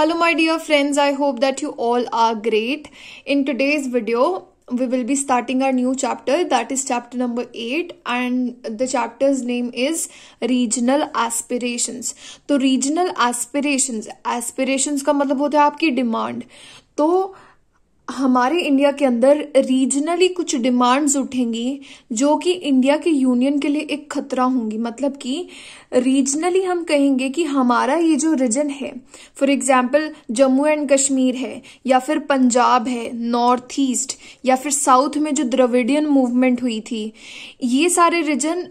Hello my dear friends, I hope that you all are great. In today's video, we will be starting our new chapter that is chapter number 8 and the chapter's name is regional aspirations तो regional aspirations aspirations का मतलब होता है आपकी demand तो so, हमारे India के अंदर रीजनली कुछ डिमांड्स उठेंगी जो कि इंडिया के यूनियन के लिए एक खतरा होंगी मतलब कि रीजनली हम कहेंगे कि हमारा ये जो रीजन है for example Jammu and Kashmir है या फिर पंजाब है नॉर्थ ईस्ट या फिर साउथ में जो द्रविडियन मूवमेंट हुई थी ये सारे रीजन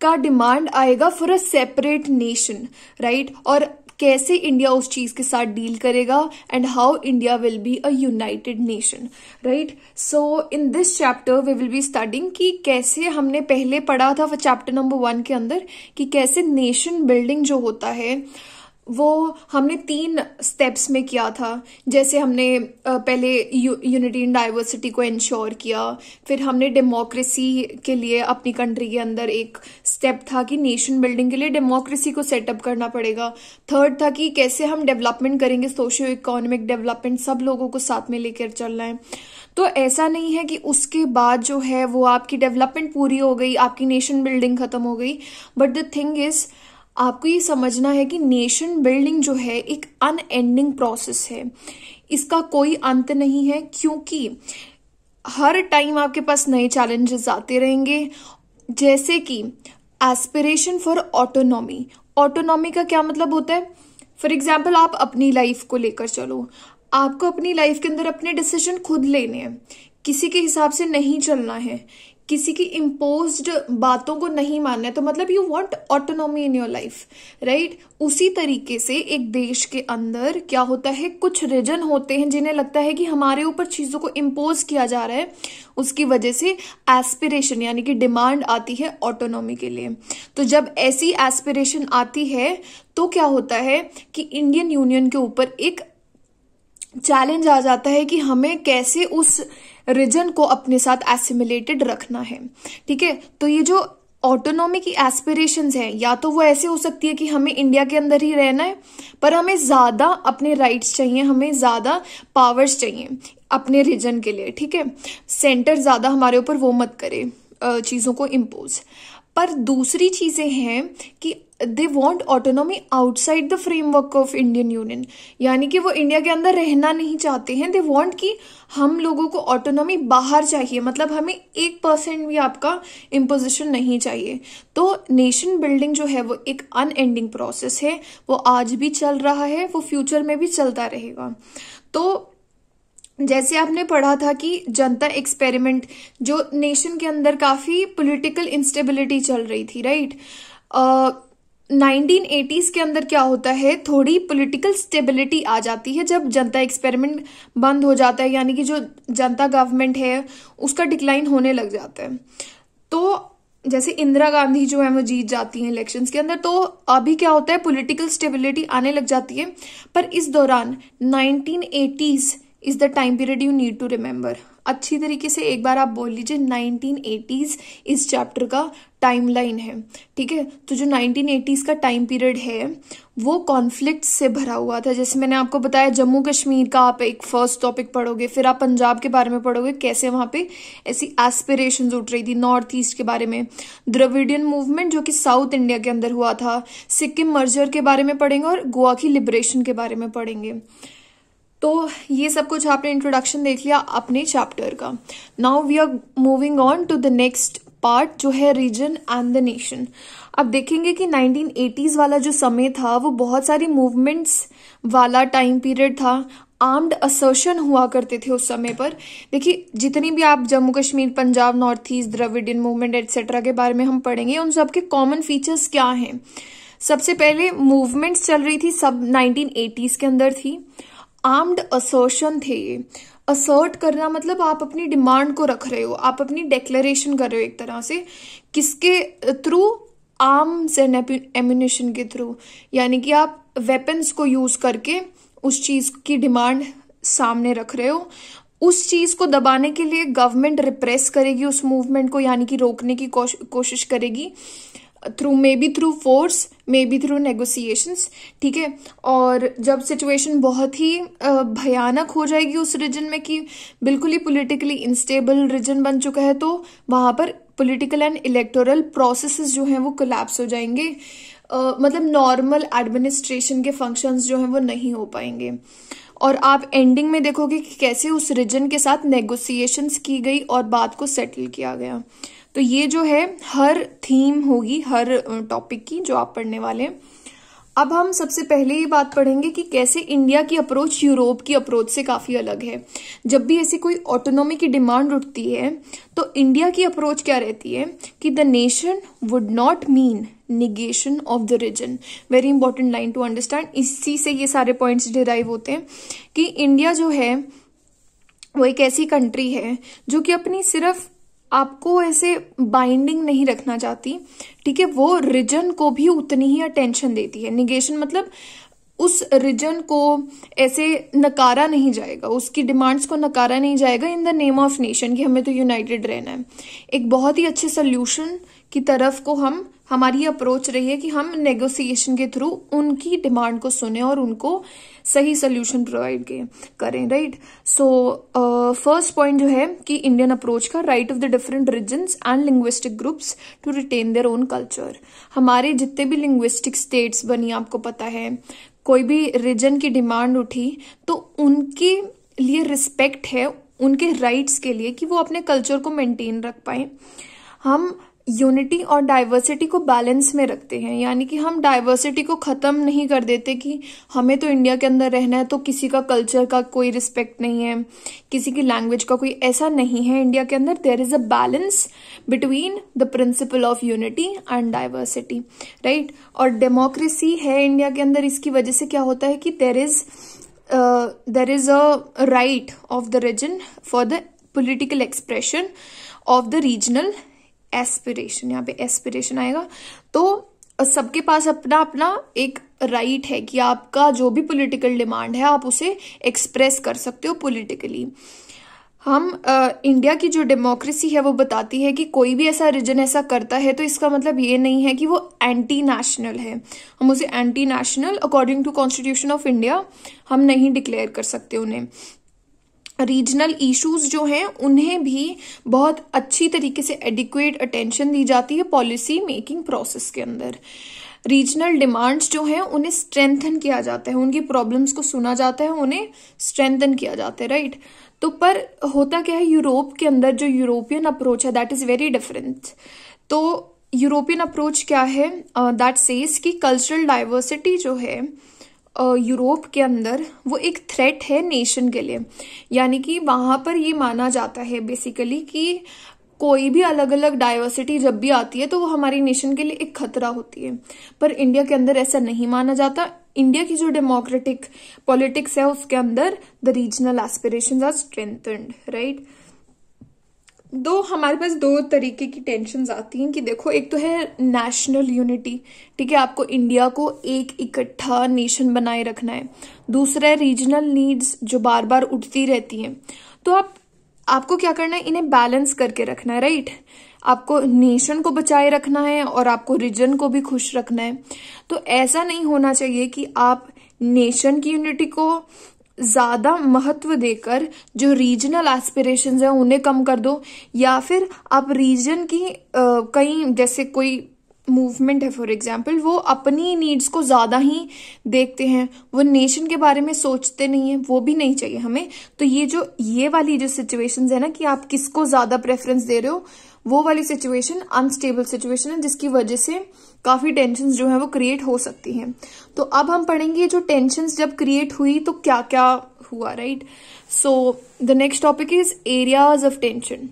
का डिमांड आएगा for a separate nation right और कैसे इंडिया उस चीज के साथ डील करेगा and how India will be a united nation right so in this chapter we will be starting कि कैसे हमने पहले पढ़ा था चैप्टर नंबर वन के अंदर कि कैसे नेशन बिल्डिंग जो होता है वो हमने तीन स्टेप्स में किया था जैसे हमने पहले यूनिटी एंड डाइवर्सिटी को इंश्योर किया फिर हमने डेमोक्रेसी के लिए अपनी कंट्री के अंदर एक स्टेप था कि नेशन बिल्डिंग के लिए डेमोक्रेसी को सेटअप करना पड़ेगा थर्ड था कि कैसे हम डेवलपमेंट करेंगे सोशियो इकोनॉमिक डेवलपमेंट सब लोगों को साथ में लेकर चलना है तो ऐसा नहीं है कि उसके बाद जो है वो आपकी डेवलपमेंट पूरी हो गई आपकी नेशन बिल्डिंग खत्म हो गई बट द थिंग इज़ आपको ये समझना है कि नेशन बिल्डिंग जो है एक अनएंडिंग प्रोसेस है इसका कोई अंत नहीं है क्योंकि हर टाइम आपके पास नए चैलेंजेस आते रहेंगे जैसे कि एस्पिरेशन फॉर ऑटोनॉमी ऑटोनॉमी का क्या मतलब होता है फॉर एग्जाम्पल आप अपनी लाइफ को लेकर चलो आपको अपनी लाइफ के अंदर अपने डिसीजन खुद लेने हैं किसी के हिसाब से नहीं चलना है किसी की इम्पोज बातों को नहीं मानना है तो मतलब you want autonomy in your life right उसी तरीके से एक देश के अंदर क्या होता है कुछ रीजन होते हैं जिन्हें लगता है कि हमारे ऊपर चीज़ों को इम्पोज किया जा रहा है उसकी वजह से एस्पिरेशन यानी कि डिमांड आती है ऑटोनॉमी के लिए तो जब ऐसी एस्पिरेशन आती है तो क्या होता है कि इंडियन यूनियन के ऊपर एक चैलेंज आ जाता है कि हमें कैसे उस रिजन को अपने साथ एसिमिलेटेड रखना है ठीक है तो ये जो ऑटोनॉमी की एस्पिरेशंस है या तो वो ऐसे हो सकती है कि हमें इंडिया के अंदर ही रहना है पर हमें ज़्यादा अपने राइट्स चाहिए हमें ज़्यादा पावर्स चाहिए अपने रीजन के लिए ठीक है सेंटर ज़्यादा हमारे ऊपर वो मत करे चीज़ों को इम्पोज पर दूसरी चीज़ें हैं कि they want autonomy outside the framework of Indian union यानी कि वो इंडिया के अंदर रहना नहीं चाहते हैं दे वॉन्ट कि हम लोगों को ऑटोनॉमी बाहर चाहिए मतलब हमें एक परसेंट भी आपका इम्पोजिशन नहीं चाहिए तो नेशन बिल्डिंग जो है वो एक अनएंडिंग प्रोसेस है वो आज भी चल रहा है वो फ्यूचर में भी चलता रहेगा तो जैसे आपने पढ़ा था कि जनता एक्सपेरिमेंट जो नेशन के अंदर काफी पॉलिटिकल इंस्टेबिलिटी चल रही थी राइट नाइनटीन एटीज के अंदर क्या होता है थोड़ी पॉलिटिकल स्टेबिलिटी आ जाती है जब जनता एक्सपेरिमेंट बंद हो जाता है यानी कि जो जनता गवर्नमेंट है उसका डिक्लाइन होने लग जाता है तो जैसे इंदिरा गांधी जो है वो जीत जाती हैं इलेक्शंस के अंदर तो अभी क्या होता है पॉलिटिकल स्टेबिलिटी आने लग जाती है पर इस दौरान eighties is the time period you need to remember अच्छी तरीके से एक बार आप बोल लीजिए नाइनटीन एटीज इस चैप्टर का टाइम लाइन है ठीक है तो जो नाइनटीन एटीज़ का टाइम पीरियड है वो कॉन्फ्लिक्ट से भरा हुआ था जैसे मैंने आपको बताया जम्मू कश्मीर का आप एक फर्स्ट टॉपिक पढ़ोगे फिर आप पंजाब के बारे में पढ़ोगे कैसे वहाँ पे ऐसी एस्पिरेशन उठ रही थी नॉर्थ ईस्ट के बारे में द्रविडियन मूवमेंट जो कि साउथ इंडिया के अंदर हुआ था सिक्किम मर्जर के बारे में पढ़ेंगे और गोवा की लिबरेशन के बारे में पढ़ेंगे तो ये सब कुछ आपने इंट्रोडक्शन देख लिया अपने चैप्टर का now we are moving on to the next part जो है रीजन एंड द नेशन अब देखेंगे कि 1980s वाला जो समय था वो बहुत सारी मूवमेंट्स वाला टाइम पीरियड था आर्म्ड असर्शन हुआ करते थे उस समय पर देखिए जितनी भी आप Jammu Kashmir Punjab north east Dravidian movement etcetera के बारे में हम पढ़ेंगे उन सब के कॉमन फीचर्स क्या हैं सबसे पहले मूवमेंट्स चल रही थी सब 1980s के अंदर थी आर्म्ड असर्शन थे ये असर्ट करना मतलब आप अपनी डिमांड को रख रहे हो आप अपनी डेक्लेशन कर रहे हो एक तरह से किसके थ्रू आर्म्स एंड एम्यूनेशन के थ्रू यानी कि आप वेपन्स को यूज़ करके उस चीज़ की डिमांड सामने रख रहे हो उस चीज़ को दबाने के लिए गवर्नमेंट रिप्रेस करेगी उस मूवमेंट को यानी कि रोकने की कोश, कोशिश करेगी through maybe through force maybe through negotiations ठीक है और जब सिचुएशन बहुत ही भयानक हो जाएगी उस रीजन में कि बिल्कुल ही पोलिटिकली इंस्टेबल रीजन बन चुका है तो वहाँ पर पोलिटिकल एंड इलेक्टोरल प्रोसेसेस जो हैं वो कोलैप्स हो जाएंगे Uh, मतलब नॉर्मल एडमिनिस्ट्रेशन के फंक्शंस जो हैं वो नहीं हो पाएंगे और आप एंडिंग में देखोगे कि कैसे उस रीजन के साथ नेगोसिएशंस की गई और बात को सेटल किया गया तो ये जो है हर थीम होगी हर टॉपिक की जो आप पढ़ने वाले हैं अब हम सबसे पहले ये बात पढ़ेंगे कि कैसे इंडिया की अप्रोच यूरोप की अप्रोच से काफ़ी अलग है जब भी ऐसी कोई ऑटोनॉमी की डिमांड उठती है तो इंडिया की अप्रोच क्या रहती है कि the nation would not mean negation of the region very important line to understand इसी से ये सारे पॉइंट्स डिराइव होते हैं कि इंडिया जो है वो एक ऐसी कंट्री है जो कि अपनी सिर्फ आपको ऐसे बाइंडिंग नहीं रखना चाहती ठीक है वो रिजन को भी उतनी ही अटेंशन देती है निगेशन मतलब उस रिजन को ऐसे नकारा नहीं जाएगा उसकी डिमांड्स को नकारा नहीं जाएगा in the name of nation कि हमें तो यूनाइटेड रहना है एक बहुत ही अच्छे सोल्यूशन की तरफ को हम हमारी अप्रोच रही है कि हम नेगोशिएशन के थ्रू उनकी डिमांड को सुने और उनको सही सोल्यूशन प्रोवाइड करें राइट सो फर्स्ट पॉइंट जो है कि इंडियन अप्रोच का right of the different region and linguistic groups to retain their own culture हमारे जितने भी लिंग्विस्टिक स्टेट्स बनी आपको पता है कोई भी रिजन की डिमांड उठी तो उनके लिए रिस्पेक्ट है उनके राइट्स के लिए कि वो अपने कल्चर को मेंटेन रख पाए हम यूनिटी और डाइवर्सिटी को बैलेंस में रखते हैं यानी कि हम डाइवर्सिटी को ख़त्म नहीं कर देते कि हमें तो इंडिया के अंदर रहना है तो किसी का कल्चर का कोई रिस्पेक्ट नहीं है किसी की लैंग्वेज का कोई ऐसा नहीं है इंडिया के अंदर there is a balance between the principle of unity and diversity right और डेमोक्रेसी है इंडिया के अंदर इसकी वजह से क्या होता है कि there is there is a right of the region for the political expression of the regional aspiration यहाँ पे एस्पिरेशन आएगा तो सबके पास अपना अपना एक राइट right है कि आपका जो भी पॉलिटिकल डिमांड है आप उसे एक्सप्रेस कर सकते हो पॉलिटिकली हम आ, इंडिया की जो डेमोक्रेसी है वो बताती है कि कोई भी ऐसा रीजन ऐसा करता है तो इसका मतलब ये नहीं है कि वो एंटी नेशनल है हम उसे anti national according to constitution of India हम नहीं डिक्लेयर कर सकते उन्हें रीजनल इश्यूज जो हैं उन्हें भी बहुत अच्छी तरीके से एडिक्वेट अटेंशन दी जाती है पॉलिसी मेकिंग प्रोसेस के अंदर रीजनल डिमांड्स जो हैं उन्हें स्ट्रेंथन किया जाता है उनकी प्रॉब्लम्स को सुना जाता है उन्हें स्ट्रेंथन किया जाता है राइट तो पर होता क्या है यूरोप के अंदर जो यूरोपियन अप्रोच है दैट इज वेरी डिफरेंट तो यूरोपियन अप्रोच क्या है दैट uh, सेज कि कल्चरल डाइवर्सिटी जो है यूरोप के अंदर वो एक थ्रेट है नेशन के लिए यानी कि वहाँ पर ये माना जाता है बेसिकली कि कोई भी अलग अलग डाइवर्सिटी जब भी आती है तो वो हमारी नेशन के लिए एक खतरा होती है पर इंडिया के अंदर ऐसा नहीं माना जाता इंडिया की जो डेमोक्रेटिक पॉलिटिक्स है उसके अंदर the regional aspiration are strengthened right दो हमारे पास दो तरीके की टेंशन आती हैं कि देखो एक तो है नेशनल यूनिटी ठीक है आपको इंडिया को एक इकट्ठा नेशन बनाए रखना है दूसरा है रीजनल नीड्स जो बार बार उठती रहती हैं तो आप आपको क्या करना है इन्हें बैलेंस करके रखना है राइट आपको नेशन को बचाए रखना है और आपको रीजन को भी खुश रखना है तो ऐसा नहीं होना चाहिए कि आप नेशन की यूनिटी को ज़्यादा महत्व देकर जो रीजनल एस्पिरेशंस हैं उन्हें कम कर दो या फिर आप रीजन की कई जैसे कोई मूवमेंट है फॉर एग्जाम्पल वो अपनी नीड्स को ज़्यादा ही देखते हैं वो नेशन के बारे में सोचते नहीं है वो भी नहीं चाहिए हमें तो ये जो ये वाली जो सिचुएशंस है ना कि आप किसको ज़्यादा प्रेफरेंस दे रहे हो वो वाली सिचुएशन अनस्टेबल सिचुएशन है जिसकी वजह से काफ़ी टेंशन जो है वो क्रिएट हो सकती हैं तो अब हम पढ़ेंगे जो टेंशन जब क्रिएट हुई तो क्या क्या हुआ right so the next topic is areas of tension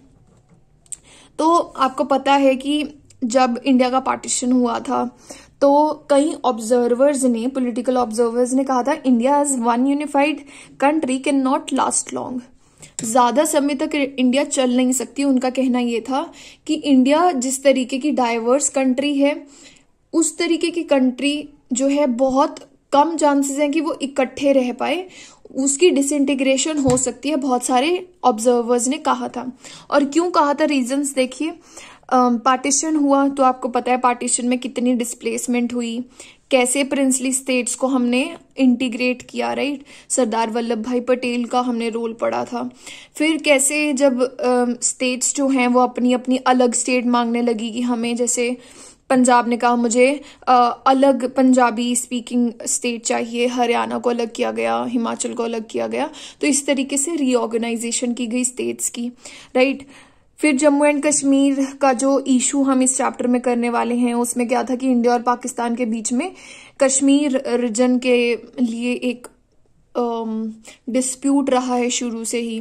तो आपको पता है कि जब इंडिया का पार्टीशन हुआ था तो कई ऑब्जर्वर्स ने पॉलिटिकल ऑब्जर्वर्स ने कहा था India as one unified country can not last long ज्यादा समय तक इंडिया चल नहीं सकती उनका कहना यह था कि इंडिया जिस तरीके की डाइवर्स कंट्री है उस तरीके की कंट्री जो है बहुत कम चांसेस हैं कि वो इकट्ठे रह पाए उसकी डिसइंटीग्रेशन हो सकती है बहुत सारे ऑब्जर्वर्स ने कहा था और क्यों कहा था रीजंस देखिए पार्टीशन हुआ तो आपको पता है पार्टीशन में कितनी डिस्प्लेसमेंट हुई कैसे प्रिंसली स्टेट्स को हमने इंटीग्रेट किया राइट सरदार वल्लभ भाई पटेल का हमने रोल पड़ा था फिर कैसे जब स्टेट्स uh, जो हैं वो अपनी अपनी अलग स्टेट मांगने लगी कि हमें जैसे पंजाब ने कहा मुझे अलग पंजाबी स्पीकिंग स्टेट चाहिए हरियाणा को अलग किया गया हिमाचल को अलग किया गया तो इस तरीके से रीऑर्गेनाइजेशन की गई स्टेट्स की राइट फिर जम्मू एंड कश्मीर का जो इशू हम इस चैप्टर में करने वाले हैं उसमें क्या था कि इंडिया और पाकिस्तान के बीच में कश्मीर रीजन के लिए एक डिस्प्यूट रहा है शुरू से ही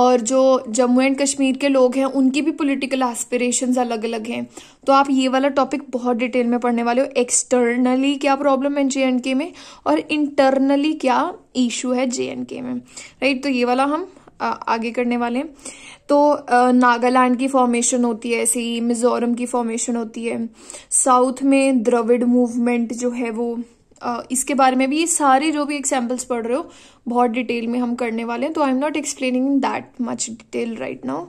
और जो जम्मू एंड कश्मीर के लोग हैं उनकी भी पॉलिटिकल एस्पिरेशंस अलग अलग हैं तो आप ये वाला टॉपिक बहुत डिटेल में पढ़ने वाले हो एक्सटर्नली क्या प्रॉब्लम है जे एंड के में और इंटरनली क्या इशू है जे एंड के में राइट तो ये वाला हम आगे करने वाले हैं तो नागालैंड की फॉर्मेशन होती है ऐसे ही मिजोरम की फॉर्मेशन होती है साउथ में द्रविड मूवमेंट जो है वो इसके बारे में भी ये सारे जो भी एग्जाम्पल्स पढ़ रहे हो बहुत डिटेल में हम करने वाले हैं तो I am not explaining in that much detail right now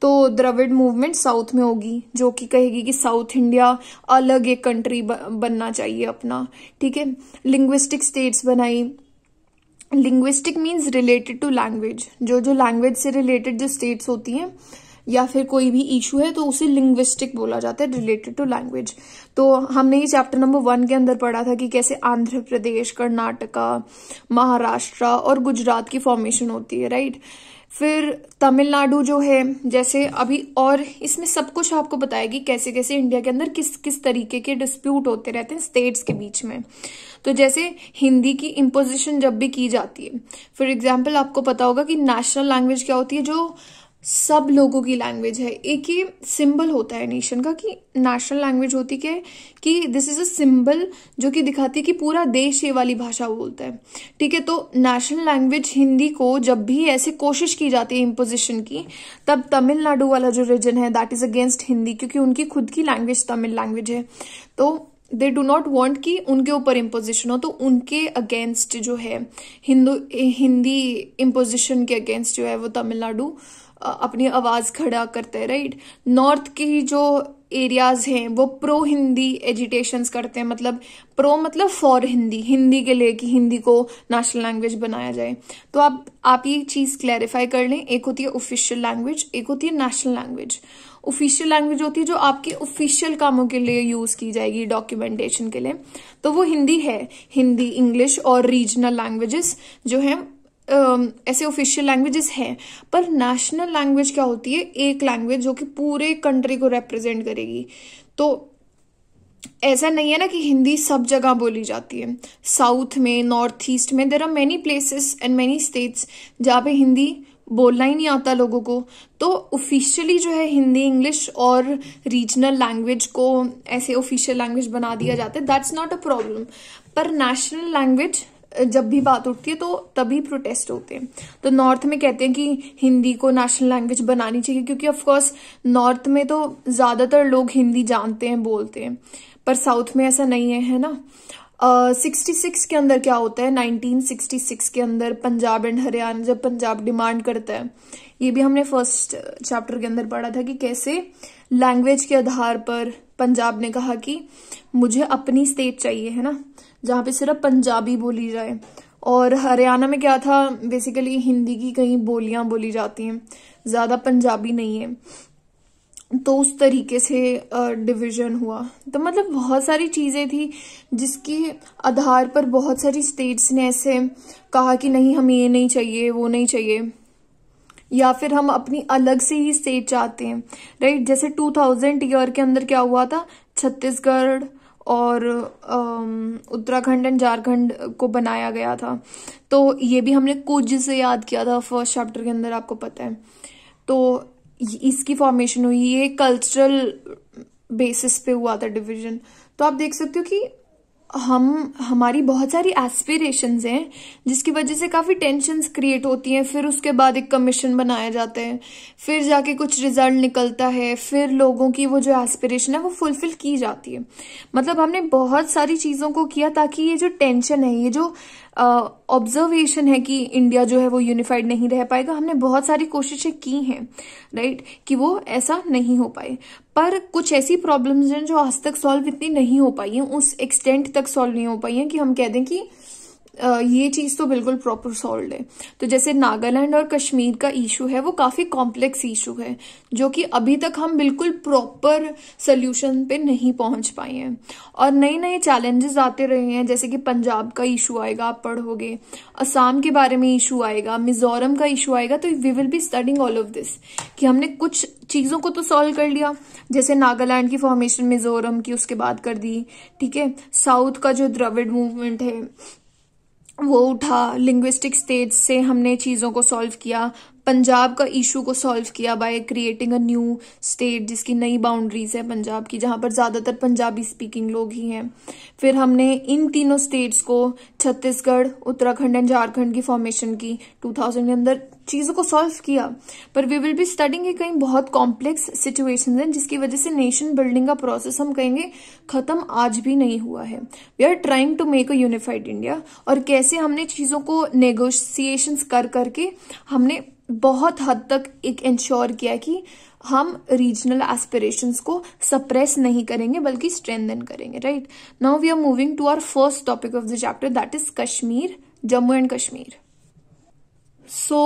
तो द्रविड मूवमेंट साउथ में होगी जो कि कहेगी कि साउथ इंडिया अलग एक कंट्री बनना चाहिए अपना ठीक है लिंग्विस्टिक स्टेट्स बनाई linguistic means related to language जो जो लैंग्वेज से रिलेटेड जो स्टेट्स होती हैं या फिर कोई भी इशू है तो उसे लिंग्विस्टिक बोला जाता है रिलेटेड टू लैंग्वेज तो हमने ये चैप्टर नंबर वन के अंदर पढ़ा था कि कैसे आंध्र प्रदेश कर्नाटका महाराष्ट्र और गुजरात की फॉर्मेशन होती है राइट फिर तमिलनाडु जो है जैसे अभी और इसमें सब कुछ आपको बताएगी कैसे कैसे इंडिया के अंदर किस किस तरीके के डिस्प्यूट होते रहते हैं स्टेट्स के बीच में तो जैसे हिंदी की इम्पोजिशन जब भी की जाती है फॉर एग्जाम्पल आपको पता होगा कि नेशनल लैंग्वेज क्या होती है जो सब लोगों की लैंग्वेज है एक ये सिंबल होता है नेशन का कि नेशनल लैंग्वेज होती है कि दिस इज अ सिंबल जो कि दिखाती है कि पूरा देश ये वाली भाषा बोलता है ठीक है तो नेशनल लैंग्वेज हिंदी को जब भी ऐसे कोशिश की जाती है इम्पोजिशन की तब तमिलनाडु वाला जो रीजन है दैट इज अगेंस्ट हिंदी क्योंकि उनकी खुद की लैंग्वेज तमिल लैंग्वेज है तो दे डू नॉट वॉन्ट कि उनके ऊपर इम्पोजिशन हो तो उनके अगेंस्ट जो है हिंदू हिंदी इम्पोजिशन के अगेंस्ट जो है वो तमिलनाडु अपनी आवाज़ खड़ा करते हैं राइट नॉर्थ की जो एरियाज हैं वो प्रो हिंदी एजिटेशंस करते हैं मतलब प्रो मतलब फॉर हिंदी हिंदी के लिए कि हिंदी को नेशनल लैंग्वेज बनाया जाए तो आप आप ये चीज़ क्लैरिफाई कर लें एक होती है ऑफिशियल लैंग्वेज एक होती है नेशनल लैंग्वेज ऑफिशियल लैंग्वेज होती है जो आपके ऑफिशियल कामों के लिए यूज की जाएगी डॉक्यूमेंटेशन के लिए तो वो हिंदी है हिंदी इंग्लिश और रीजनल लैंग्वेजेस जो है ऐसे ऑफिशियल लैंग्वेजेस हैं पर नेशनल लैंग्वेज क्या होती है एक लैंग्वेज जो कि पूरे कंट्री को रिप्रेजेंट करेगी तो ऐसा नहीं है ना कि हिंदी सब जगह बोली जाती है साउथ में नॉर्थ ईस्ट में there are many places and many states जहाँ पे हिंदी बोलना ही नहीं आता लोगों को तो ऑफिशियली जो है हिंदी इंग्लिश और रीजनल लैंग्वेज को ऐसे ऑफिशियल लैंग्वेज बना दिया जाता है दैट्स नॉट अ प्रॉब्लम पर नेशनल लैंग्वेज जब भी बात उठती है तो तभी प्रोटेस्ट होते हैं तो नॉर्थ में कहते हैं कि हिंदी को नेशनल लैंग्वेज बनानी चाहिए क्योंकि ऑफकोर्स नॉर्थ में तो ज़्यादातर लोग हिंदी जानते हैं बोलते हैं पर साउथ में ऐसा नहीं है है ना सिक्सटी uh, सिक्स के अंदर क्या होता है नाइनटीन सिक्सटी सिक्स के अंदर पंजाब एंड हरियाणा जब पंजाब डिमांड करता है ये भी हमने फर्स्ट चैप्टर के अंदर पढ़ा था कि कैसे लैंग्वेज के आधार पर पंजाब ने कहा कि मुझे अपनी स्टेट चाहिए है ना जहाँ पे सिर्फ पंजाबी बोली जाए और हरियाणा में क्या था बेसिकली हिंदी की कई बोलियां बोली जाती हैं ज़्यादा पंजाबी नहीं है तो उस तरीके से डिवीज़न हुआ तो मतलब बहुत सारी चीज़ें थी जिसके आधार पर बहुत सारी स्टेट्स ने ऐसे कहा कि नहीं हमें ये नहीं चाहिए वो नहीं चाहिए या फिर हम अपनी अलग से ही स्टेट चाहते हैं राइट जैसे 2000 ईयर के अंदर क्या हुआ था छत्तीसगढ़ और उत्तराखंड एंड झारखंड को बनाया गया था तो ये भी हमने कुछ से याद किया था फर्स्ट चैप्टर के अंदर आपको पता है तो इसकी फॉर्मेशन हुई ये कल्चरल बेसिस पे हुआ था डिवीजन तो आप देख सकते हो कि हम हमारी बहुत सारी एस्पिरेशंस हैं जिसकी वजह से काफ़ी टेंशन क्रिएट होती हैं फिर उसके बाद एक कमीशन बनाया जाता है फिर जाके कुछ रिजल्ट निकलता है फिर लोगों की वो जो एस्पिरेशन है वो फुलफिल की जाती है मतलब हमने बहुत सारी चीज़ों को किया ताकि ये जो टेंशन है ये जो ऑब्जर्वेशन है कि इंडिया जो है वो यूनिफाइड नहीं रह पाएगा हमने बहुत सारी कोशिशें की हैं राइट कि वो ऐसा नहीं हो पाए पर कुछ ऐसी प्रॉब्लम्स हैं जो आज तक सॉल्व इतनी नहीं हो पाई हैं उस एक्सटेंट तक सॉल्व नहीं हो पाई हैं कि हम कह दें कि ये चीज़ तो बिल्कुल प्रॉपर सॉल्व है तो जैसे नागालैंड और कश्मीर का इशू है वो काफ़ी कॉम्प्लेक्स इशू है जो कि अभी तक हम बिल्कुल प्रॉपर सोल्यूशन पे नहीं पहुंच पाए हैं और नए नए चैलेंजेस आते रहे हैं जैसे कि पंजाब का इशू आएगा आप पढ़ोगे असम के बारे में इशू आएगा मिजोरम का इशू आएगा तो we will be studying all of this कि हमने कुछ चीज़ों को तो सॉल्व कर लिया जैसे नागालैंड की फॉर्मेशन मिजोरम की उसके बाद कर दी ठीक है साउथ का जो द्रविड मूवमेंट है वो उठा लिंग्विस्टिक स्टेज से हमने चीज़ों को सॉल्व किया पंजाब का इशू को सॉल्व किया by creating a new state जिसकी नई बाउंड्रीज है पंजाब की जहां पर ज़्यादातर पंजाबी स्पीकिंग लोग ही हैं फिर हमने इन तीनों स्टेट्स को छत्तीसगढ़ उत्तराखंड एंड झारखंड की फॉर्मेशन की 2000 के अंदर चीज़ों को सॉल्व किया पर वी विल बी स्टडिंग ये कहीं बहुत कॉम्प्लेक्स सिचुएशन है जिसकी वजह से नेशन बिल्डिंग का प्रोसेस हम कहेंगे खत्म आज भी नहीं हुआ है we are trying to make a unified India और कैसे हमने चीज़ों को नेगोशिएशन कर करके हमने बहुत हद तक एक इंश्योर किया कि हम रीजनल एस्पिरेशंस को सप्रेस नहीं करेंगे बल्कि स्ट्रेंथन करेंगे right now we are moving to our first topic of the chapter that is Kashmir Jammu and Kashmir so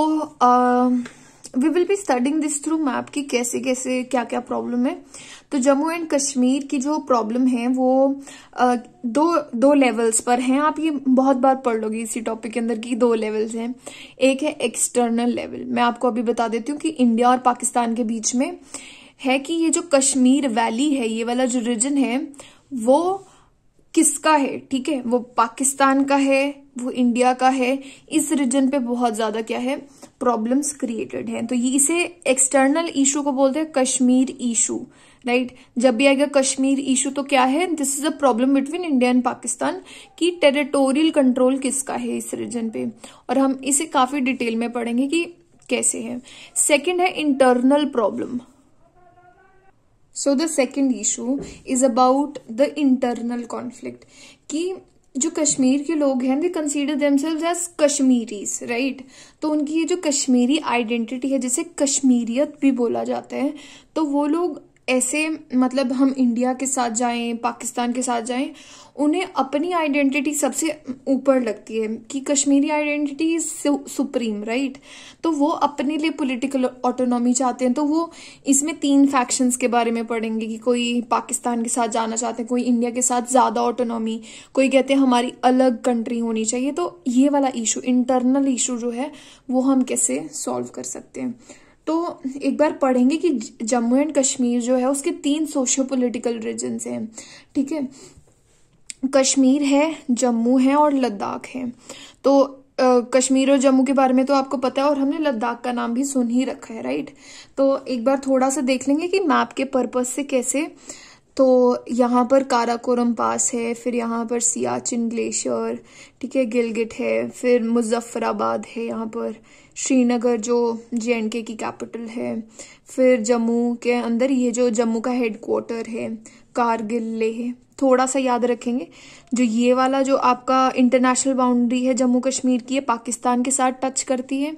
we will be studying this through map की कैसे कैसे क्या क्या प्रॉब्लम है तो जम्मू एंड कश्मीर की जो प्रॉब्लम है वो uh, दो दो लेवल्स पर हैं आप ये बहुत बार पढ़ लोगे इसी टॉपिक के अंदर की दो लेवल्स हैं एक है एक्सटर्नल लेवल मैं आपको अभी बता देती हूँ कि इंडिया और पाकिस्तान के बीच में है कि ये जो कश्मीर वैली है ये वाला जो रीजन है वो किसका है ठीक है वो पाकिस्तान का है वो इंडिया का है इस रीजन पे बहुत ज़्यादा क्या है प्रॉब्लम्स क्रिएटेड हैं तो ये इसे एक्सटर्नल इशू को बोलते हैं कश्मीर इशू राइट जब भी आएगा कश्मीर इशू तो क्या है this is a problem between India and Pakistan की टेरिटोरियल कंट्रोल किसका है इस रीजन पे और हम इसे काफ़ी डिटेल में पढ़ेंगे कि कैसे है सेकेंड है internal problem so the second issue is about the internal conflict कि जो कश्मीर के लोग हैं they consider themselves as Kashmiris right तो उनकी ये जो कश्मीरी आइडेंटिटी है जिसे कश्मीरियत भी बोला जाता है तो वो लोग ऐसे मतलब हम इंडिया के साथ जाएं पाकिस्तान के साथ जाएं उन्हें अपनी आइडेंटिटी सबसे ऊपर लगती है कि Kashmiri identity is supreme right तो वो अपने लिए पॉलिटिकल ऑटोनॉमी चाहते हैं तो वो इसमें तीन फैक्शंस के बारे में पढ़ेंगे कि कोई पाकिस्तान के साथ जाना चाहते हैं कोई इंडिया के साथ ज़्यादा ऑटोनॉमी कोई कहते हैं हमारी अलग कंट्री होनी चाहिए तो ये वाला इशू इंटरनल इशू जो है वो हम कैसे सॉल्व कर सकते हैं तो एक बार पढ़ेंगे कि जम्मू एंड कश्मीर जो है उसके तीन सोशो पोलिटिकल रीजन्स हैं ठीक है कश्मीर है जम्मू है और लद्दाख है तो कश्मीर और जम्मू के बारे में तो आपको पता है और हमने लद्दाख का नाम भी सुन ही रखा है राइट तो एक बार थोड़ा सा देख लेंगे कि मैप के पर्पज से कैसे तो यहाँ पर काराकोरम पास है फिर यहाँ पर सियाचिन ग्लेशियर ठीक है गिलगिट है फिर मुजफ्फराबाद है यहाँ पर श्रीनगर जो जे एंड के की कैपिटल है फिर जम्मू के अंदर ये जो जम्मू का हेडक्वार्टर है कारगिल लेह थोड़ा सा याद रखेंगे जो ये वाला जो आपका इंटरनेशनल बाउंड्री है जम्मू कश्मीर की है पाकिस्तान के साथ टच करती है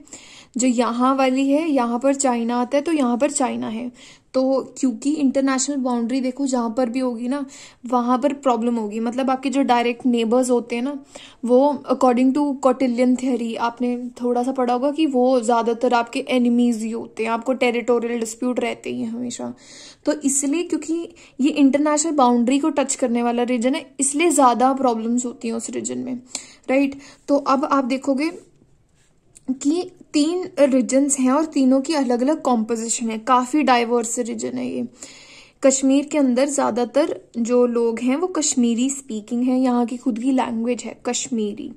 जो यहाँ वाली है यहाँ पर चाइना आता है तो यहाँ पर चाइना है तो क्योंकि इंटरनेशनल बाउंड्री देखो जहां पर भी होगी ना वहां पर प्रॉब्लम होगी मतलब आपके जो डायरेक्ट नेबर्स होते हैं ना वो अकॉर्डिंग टू कॉटिलियन थियरी आपने थोड़ा सा पढ़ा होगा कि वो ज़्यादातर आपके एनिमीज ही होते हैं आपको टेरिटोरियल डिस्प्यूट रहते ही हमेशा तो इसलिए क्योंकि ये इंटरनेशनल बाउंड्री को टच करने वाला रीजन है इसलिए ज़्यादा प्रॉब्लम्स होती हैं उस रीजन में राइट तो अब आप देखोगे कि तीन रीजन्स हैं और तीनों की अलग अलग कॉम्पोजिशन है काफ़ी डाइवर्स रीजन है ये कश्मीर के अंदर ज़्यादातर जो लोग हैं वो कश्मीरी स्पीकिंग है यहाँ की खुद की लैंग्वेज है कश्मीरी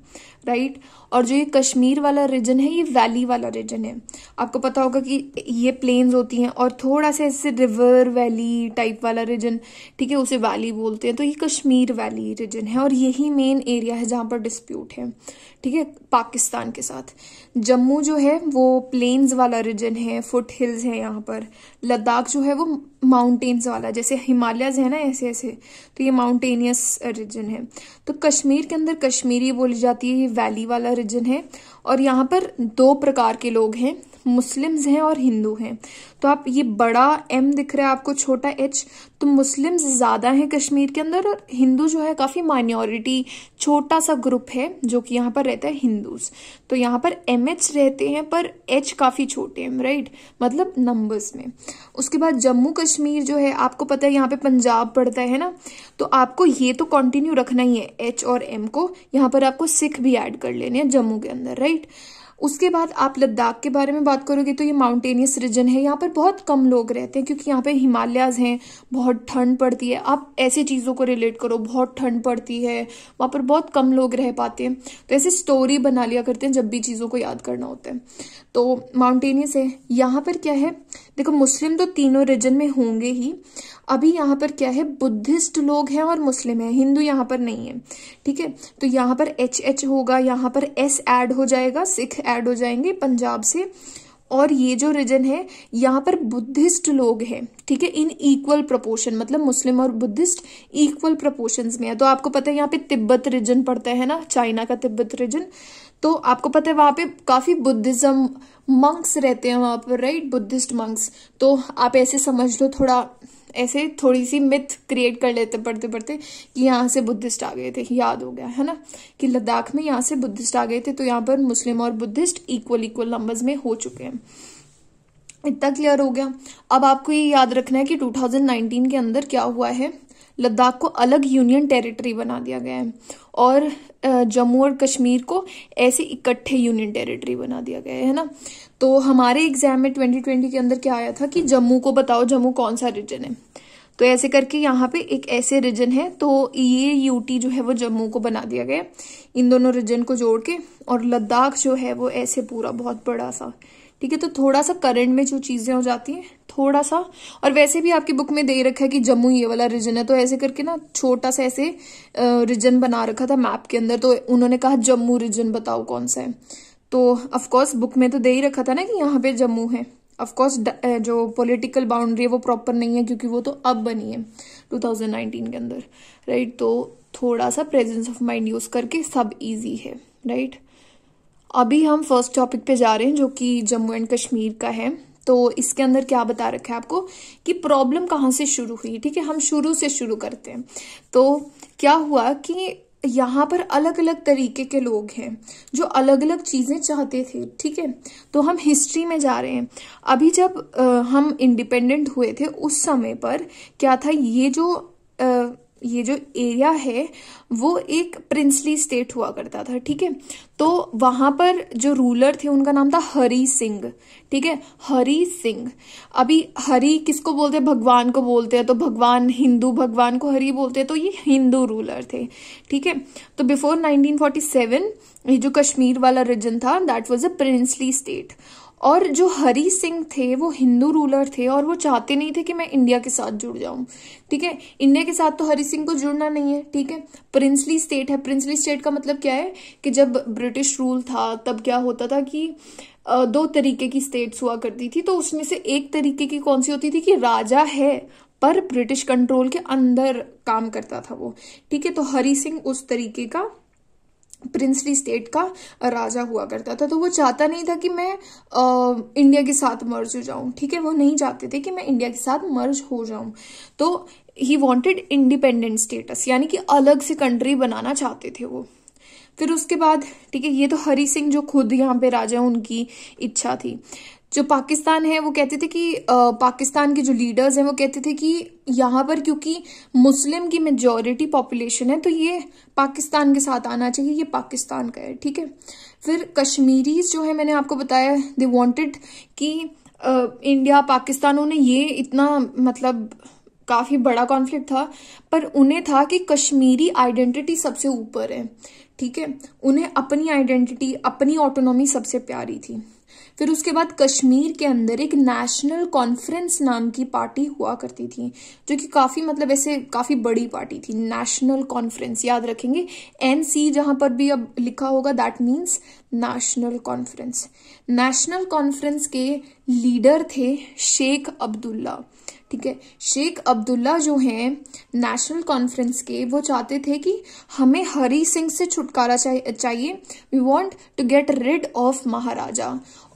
राइट और जो ये कश्मीर वाला रीजन है ये वैली वाला रीजन है आपको पता होगा कि ये प्लेन्स होती हैं और थोड़ा सा ऐसे रिवर वैली टाइप वाला रीजन ठीक है उसे वैली बोलते हैं तो ये कश्मीर वैली रीजन है और यही मेन एरिया है जहाँ पर डिस्प्यूट है ठीक है पाकिस्तान के साथ जम्मू जो है वो प्लेन्स वाला रीजन है फुट हिल्स है यहाँ पर लद्दाख जो है वो माउंटेन्स वाला जैसे हिमालयज है ना ऐसे ऐसे तो ये माउंटेनियस रीजन है तो कश्मीर के अंदर कश्मीरी बोली जाती है ये वैली वाला रीजन है और यहाँ पर दो प्रकार के लोग हैं मुस्लिम्स हैं और हिंदू हैं तो आप ये बड़ा एम दिख रहा है आपको छोटा एच तो मुस्लिम्स ज़्यादा हैं कश्मीर के अंदर और हिंदू जो है काफ़ी माइनॉरिटी छोटा सा ग्रुप है जो कि यहाँ पर रहता है हिंदूज तो यहाँ पर एम एच रहते हैं पर एच काफ़ी छोटे हैं राइट मतलब नंबर्स में उसके बाद जम्मू कश्मीर जो है आपको पता है यहाँ पे पंजाब पड़ता है ना तो आपको ये तो कंटिन्यू रखना ही है एच और एम को यहाँ पर आपको सिख भी ऐड कर लेने हैं जम्मू के अंदर राइट उसके बाद आप लद्दाख के बारे में बात करोगे तो ये माउंटेनियस रीजन है यहाँ पर बहुत कम लोग रहते हैं क्योंकि यहाँ पे हिमालयाज हैं बहुत ठंड पड़ती है आप ऐसी चीज़ों को रिलेट करो बहुत ठंड पड़ती है वहाँ पर बहुत कम लोग रह पाते हैं तो ऐसे स्टोरी बना लिया करते हैं जब भी चीज़ों को याद करना होता है तो माउंटेनियस है यहाँ पर क्या है देखो मुस्लिम तो तीनों रीजन में होंगे ही अभी यहाँ पर क्या है बुद्धिस्ट लोग हैं और मुस्लिम हैं हिंदू यहाँ पर नहीं है ठीक है तो यहाँ पर एच एच होगा यहाँ पर एस ऐड हो जाएगा सिख ऐड हो जाएंगे पंजाब से और ये जो रीजन है यहाँ पर बुद्धिस्ट लोग हैं ठीक है इन इक्वल प्रपोर्शन मतलब मुस्लिम और बुद्धिस्ट इक्वल प्रपोर्शन में है तो आपको पता है यहाँ पे तिब्बत रीजन पड़ता है ना चाइना का तिब्बत रीजन तो आपको पता है वहां पे काफ़ी बुद्धिज़्म मंक्स रहते हैं वहां पर राइट बुद्धिस्ट मंक्स तो आप ऐसे समझ लो थोड़ा ऐसे थोड़ी सी मिथ क्रिएट कर लेते पढ़ते पढ़ते कि यहाँ से बुद्धिस्ट आ गए थे याद हो गया है ना कि लद्दाख में यहाँ से बुद्धिस्ट आ गए थे तो यहाँ पर मुस्लिम और बुद्धिस्ट इक्वल इक्वल नंबर्स में हो चुके हैं इतना क्लियर हो गया अब आपको ये याद रखना है कि 2019 के अंदर क्या हुआ है लद्दाख को अलग यूनियन टेरिटरी बना दिया गया है और जम्मू और कश्मीर को ऐसे इकट्ठे यूनियन टेरिटरी बना दिया गया है ना तो हमारे एग्जाम में 2020 के अंदर क्या आया था कि जम्मू को बताओ जम्मू कौन सा रीजन है तो ऐसे करके यहाँ पे एक ऐसे रीजन है तो ये यूटी जो है वो जम्मू को बना दिया गया इन दोनों रीजन को जोड़ के और लद्दाख जो है वो ऐसे पूरा बहुत बड़ा सा ठीक है तो थोड़ा सा करंट में जो चीज़ें हो जाती हैं थोड़ा सा और वैसे भी आपकी बुक में दे रखा है कि जम्मू ये वाला रीजन है तो ऐसे करके ना छोटा सा ऐसे रीजन बना रखा था मैप के अंदर तो उन्होंने कहा जम्मू रीजन बताओ कौन सा है तो अफकोर्स बुक में तो दे ही रखा था ना कि यहाँ पे जम्मू है अफकोर्स जो पॉलिटिकल बाउंड्री है वो प्रॉपर नहीं है क्योंकि वो तो अब बनी है 2019 के अंदर राइट तो थोड़ा सा प्रेजेंस ऑफ माइंड यूज करके सब इजी है राइट अभी हम फर्स्ट टॉपिक पे जा रहे हैं जो कि जम्मू एंड कश्मीर का है तो इसके अंदर क्या बता रखा है आपको कि प्रॉब्लम कहाँ से शुरू हुई ठीक है हम शुरू से शुरू करते हैं तो क्या हुआ कि यहाँ पर अलग अलग तरीके के लोग हैं जो अलग अलग चीज़ें चाहते थे ठीक है तो हम हिस्ट्री में जा रहे हैं अभी जब आ, हम इंडिपेंडेंट हुए थे उस समय पर क्या था ये जो आ, ये जो एरिया है वो एक प्रिंसली स्टेट हुआ करता था ठीक है तो वहां पर जो रूलर थे उनका नाम था हरी सिंह ठीक है हरी सिंह अभी हरी किसको बोलते हैं भगवान को बोलते हैं तो भगवान हिंदू भगवान को हरी बोलते हैं तो ये हिंदू रूलर थे ठीक है तो बिफोर 1947 ये जो कश्मीर वाला रीजन था that was a princely state और जो हरी सिंह थे वो हिंदू रूलर थे और वो चाहते नहीं थे कि मैं इंडिया के साथ जुड़ जाऊं ठीक है इंडिया के साथ तो हरी सिंह को जुड़ना नहीं है ठीक है प्रिंसली स्टेट है प्रिंसली स्टेट का मतलब क्या है कि जब ब्रिटिश रूल था तब क्या होता था कि दो तरीके की स्टेट्स हुआ करती थी तो उसमें से एक तरीके की कौन सी होती थी कि राजा है पर ब्रिटिश कंट्रोल के अंदर काम करता था वो ठीक है तो हरी सिंह उस तरीके का प्रिंसली स्टेट का राजा हुआ करता था तो वो चाहता नहीं था कि मैं आ, इंडिया के साथ मर्ज हो जाऊं ठीक है वो नहीं चाहते थे कि मैं इंडिया के साथ मर्ज हो जाऊं तो ही वॉन्टेड इंडिपेंडेंट स्टेटस यानी कि अलग से कंट्री बनाना चाहते थे वो फिर उसके बाद ठीक है ये तो हरी सिंह जो खुद यहाँ पे राजा उनकी इच्छा थी जो पाकिस्तान है वो कहते थे कि पाकिस्तान के जो लीडर्स हैं वो कहते थे कि यहाँ पर क्योंकि मुस्लिम की मेजोरिटी पॉपुलेशन है तो ये पाकिस्तान के साथ आना चाहिए ये पाकिस्तान का है ठीक है फिर कश्मीरीज जो है मैंने आपको बताया दे वांटेड कि आ, इंडिया पाकिस्तान उन्हें ये इतना मतलब काफ़ी बड़ा कॉन्फ्लिक्ट था पर उन्हें था कि कश्मीरी आइडेंटिटी सबसे ऊपर है ठीक है उन्हें अपनी आइडेंटिटी अपनी ऑटोनॉमी सबसे प्यारी थी फिर उसके बाद कश्मीर के अंदर एक नेशनल कॉन्फ्रेंस नाम की पार्टी हुआ करती थी जो कि काफ़ी मतलब ऐसे काफ़ी बड़ी पार्टी थी नेशनल कॉन्फ्रेंस याद रखेंगे एन सी जहां पर भी अब लिखा होगा that means national conference national conference के लीडर थे शेख अब्दुल्ला ठीक है शेख अब्दुल्ला जो हैं नेशनल कॉन्फ्रेंस के वो चाहते थे कि हमें हरी सिंह से छुटकारा चाहिए we want to get rid of Maharaja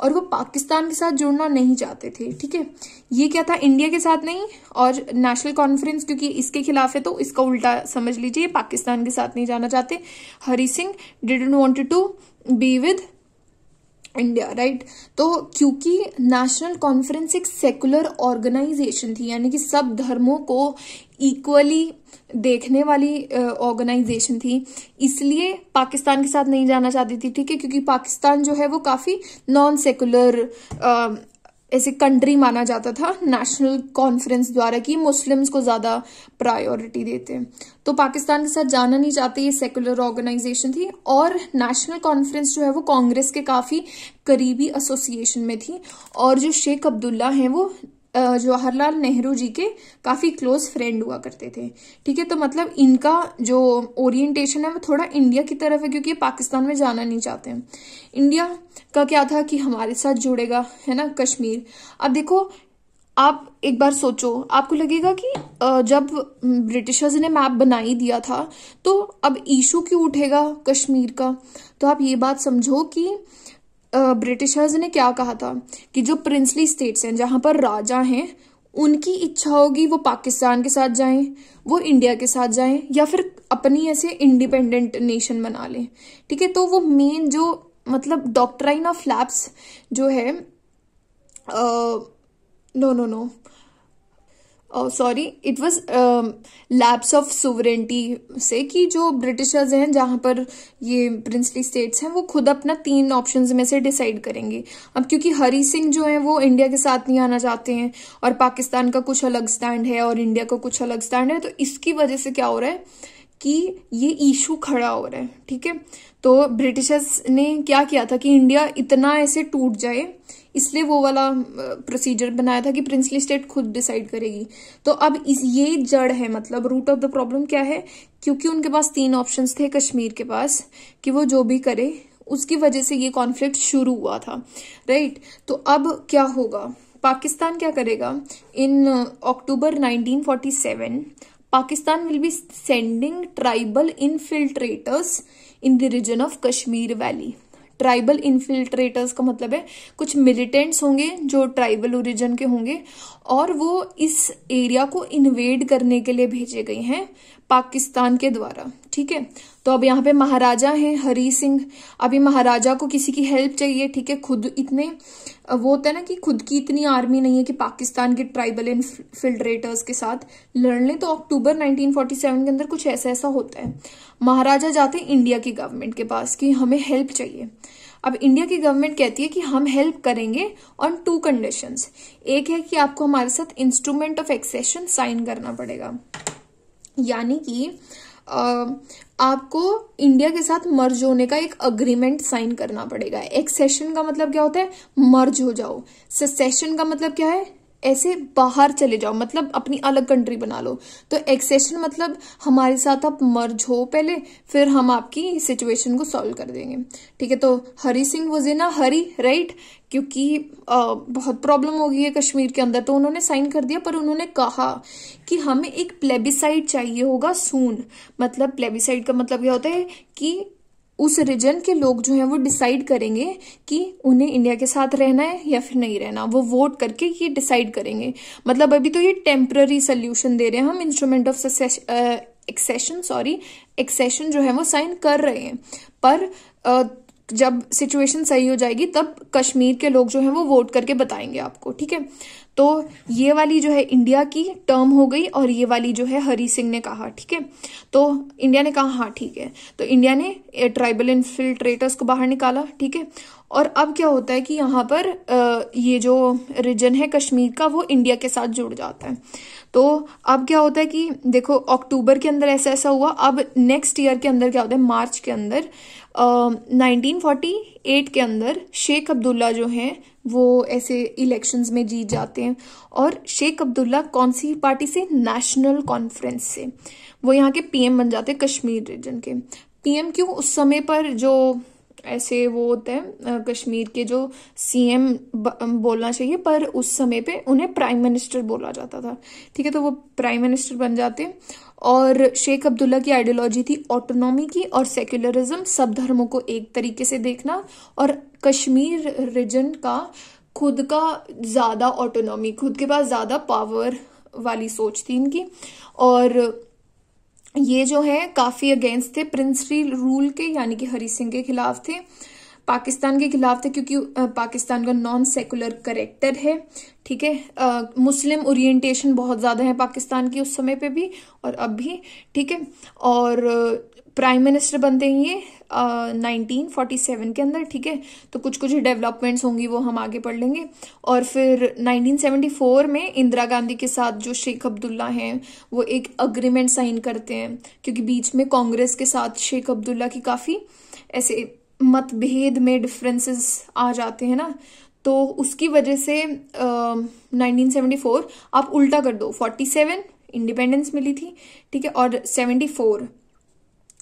और वो पाकिस्तान के साथ जुड़ना नहीं चाहते थे ठीक है ये क्या था इंडिया के साथ नहीं और नेशनल कॉन्फ्रेंस क्योंकि इसके खिलाफ है तो इसका उल्टा समझ लीजिए पाकिस्तान के साथ नहीं जाना चाहते Hari Singh didn't want to be with India right तो क्योंकि नेशनल कॉन्फ्रेंस एक सेकुलर ऑर्गेनाइजेशन थी यानी कि सब धर्मों को इक्वली देखने वाली ऑर्गेनाइजेशन थी इसलिए पाकिस्तान के साथ नहीं जाना चाहती थी ठीक है क्योंकि पाकिस्तान जो है वो काफी नॉन सेकुलर ऐसे कंट्री माना जाता था नेशनल कॉन्फ्रेंस द्वारा कि मुस्लिम्स को ज़्यादा प्रायोरिटी देते हैं तो पाकिस्तान के साथ जाना नहीं चाहते ये सेकुलर ऑर्गेनाइजेशन थी और नेशनल कॉन्फ्रेंस जो है वो कांग्रेस के काफ़ी करीबी एसोसिएशन में थी और जो शेख अब्दुल्ला हैं वो जवाहरलाल नेहरू जी के काफी क्लोज फ्रेंड हुआ करते थे ठीक है तो मतलब इनका जो ओरिएंटेशन है वो थोड़ा इंडिया की तरफ है क्योंकि ये पाकिस्तान में जाना नहीं चाहते हैं इंडिया का क्या था कि हमारे साथ जुड़ेगा है ना कश्मीर अब देखो आप एक बार सोचो आपको लगेगा कि जब ब्रिटिशर्स ने मैप बना ही दिया था तो अब इशू क्यों उठेगा कश्मीर का तो आप ये बात समझो कि ब्रिटिशर्स ने क्या कहा था कि जो प्रिंसली स्टेट्स हैं जहां पर राजा हैं उनकी इच्छा होगी वो पाकिस्तान के साथ जाएं वो इंडिया के साथ जाएं या फिर अपनी ऐसे इंडिपेंडेंट नेशन बना लें ठीक है तो वो मेन जो मतलब डॉक्ट्राइन ऑफ लैप्स जो है no no no sorry it was lapse of sovereignty से कि जो ब्रिटिशर्स हैं जहां पर ये प्रिंसली स्टेट्स हैं वो खुद अपना तीन ऑप्शंस में से डिसाइड करेंगे अब क्योंकि हरी सिंह जो है वो इंडिया के साथ नहीं आना चाहते हैं और पाकिस्तान का कुछ अलग स्टैंड है और इंडिया का कुछ अलग स्टैंड है तो इसकी वजह से क्या हो रहा है कि ये इशू खड़ा हो रहा है ठीक है तो ब्रिटिशर्स ने क्या किया था कि इंडिया इतना ऐसे टूट जाए इसलिए वो वाला प्रोसीजर बनाया था कि प्रिंसली स्टेट खुद डिसाइड करेगी तो अब इस ये जड़ है मतलब रूट ऑफ द प्रॉब्लम क्या है क्योंकि उनके पास तीन ऑप्शंस थे कश्मीर के पास कि वो जो भी करे उसकी वजह से ये कॉन्फ्लिक्ट शुरू हुआ था राइट तो अब क्या होगा पाकिस्तान क्या करेगा in October nineteen Pakistan will be sending tribal infiltrators in the region of Kashmir valley tribal infiltrators का मतलब है कुछ मिलिटेंट्स होंगे जो ट्राइबल ओरिजन के होंगे और वो इस एरिया को इन्वेड करने के लिए भेजे गए हैं पाकिस्तान के द्वारा ठीक है तो अब यहाँ पे महाराजा हैं हरी सिंह अभी महाराजा को किसी की हेल्प चाहिए ठीक है खुद इतने वो होता है ना कि खुद की इतनी आर्मी नहीं है कि पाकिस्तान के ट्राइबल इन्फिल्ट्रेटर्स के साथ लड़ लें तो अक्टूबर 1947 के अंदर कुछ ऐसा ऐसा होता है महाराजा जाते हैं इंडिया की गवर्नमेंट के पास कि हमें हेल्प चाहिए अब इंडिया की गवर्नमेंट कहती है कि हम हेल्प करेंगे ऑन टू कंडीशन एक है कि आपको हमारे साथ इंस्ट्रूमेंट ऑफ एक्सेशन साइन करना पड़ेगा यानी कि आपको इंडिया के साथ मर्ज होने का एक अग्रीमेंट साइन करना पड़ेगा एक्सेशन का मतलब क्या होता है मर्ज हो जाओ सेशन का मतलब क्या है ऐसे बाहर चले जाओ मतलब अपनी अलग कंट्री बना लो तो एक्सेशन मतलब हमारे साथ आप मर्ज हो पहले फिर हम आपकी सिचुएशन को सॉल्व कर देंगे ठीक है तो हरी सिंह वो ना हरी राइट क्योंकि आ, बहुत प्रॉब्लम हो गई है कश्मीर के अंदर तो उन्होंने साइन कर दिया पर उन्होंने कहा कि हमें एक प्लेबिसाइड चाहिए होगा सून मतलब प्लेबिसाइड का मतलब यह होता है कि उस रीजन के लोग जो हैं वो डिसाइड करेंगे कि उन्हें इंडिया के साथ रहना है या फिर नहीं रहना वो वोट करके ये डिसाइड करेंगे मतलब अभी तो ये टेम्प्ररी सोल्यूशन दे रहे हैं हम instrument of accession sorry accession जो है वो साइन कर रहे हैं पर uh, जब सिचुएशन सही हो जाएगी तब कश्मीर के लोग जो हैं वो वोट करके बताएंगे आपको ठीक है तो ये वाली जो है इंडिया की टर्म हो गई और ये वाली जो है हरी सिंह ने कहा ठीक है तो इंडिया ने कहा हाँ ठीक है तो इंडिया ने ट्राइबल इन्फिल्ट्रेटर्स को बाहर निकाला ठीक है और अब क्या होता है कि यहाँ पर ये जो रीजन है कश्मीर का वो इंडिया के साथ जुड़ जाता है तो अब क्या होता है कि देखो अक्टूबर के अंदर ऐसा ऐसा हुआ अब नेक्स्ट ईयर के अंदर क्या होता है मार्च के अंदर नाइनटीन फोर्टी एट के अंदर शेख अब्दुल्ला जो हैं वो ऐसे इलेक्शंस में जीत जाते हैं और शेख अब्दुल्ला कौन सी पार्टी से नेशनल कॉन्फ्रेंस से वो यहाँ के पीएम बन जाते हैं कश्मीर रीजन के पीएम क्यों उस समय पर जो ऐसे वो होते हैं कश्मीर के जो सीएम बोलना चाहिए पर उस समय पे उन्हें प्राइम मिनिस्टर बोला जाता था ठीक है तो वो प्राइम मिनिस्टर बन जाते हैं और शेख अब्दुल्ला की आइडियोलॉजी थी ऑटोनॉमी की और सेक्युलरिज्म सब धर्मों को एक तरीके से देखना और कश्मीर रीजन का खुद का ज़्यादा ऑटोनॉमी खुद के पास ज़्यादा पावर वाली सोच थी इनकी और ये जो है काफ़ी अगेंस्ट थे प्रिंसरी रूल के यानी कि हरी सिंह के खिलाफ थे पाकिस्तान के खिलाफ थे क्योंकि पाकिस्तान का नॉन सेकुलर करेक्टर है ठीक है मुस्लिम ओरिएंटेशन बहुत ज़्यादा है पाकिस्तान की उस समय पे भी और अब भी ठीक है और प्राइम मिनिस्टर बनते हैं ये नाइनटीन फोर्टी सेवन के अंदर ठीक है तो कुछ कुछ डेवलपमेंट्स होंगी वो हम आगे पढ़ लेंगे और फिर नाइनटीन सेवेंटी फोर में इंदिरा गांधी के साथ जो शेख अब्दुल्ला हैं वो एक अग्रीमेंट साइन करते हैं क्योंकि बीच में कांग्रेस के साथ शेख अब्दुल्ला की काफ़ी ऐसे मतभेद में डिफरेंसेस आ जाते हैं ना तो उसकी वजह से नाइनटीन 1974 फोर आप उल्टा कर दो फोर्टी सेवन इंडिपेंडेंस मिली थी ठीक है और 74 फोर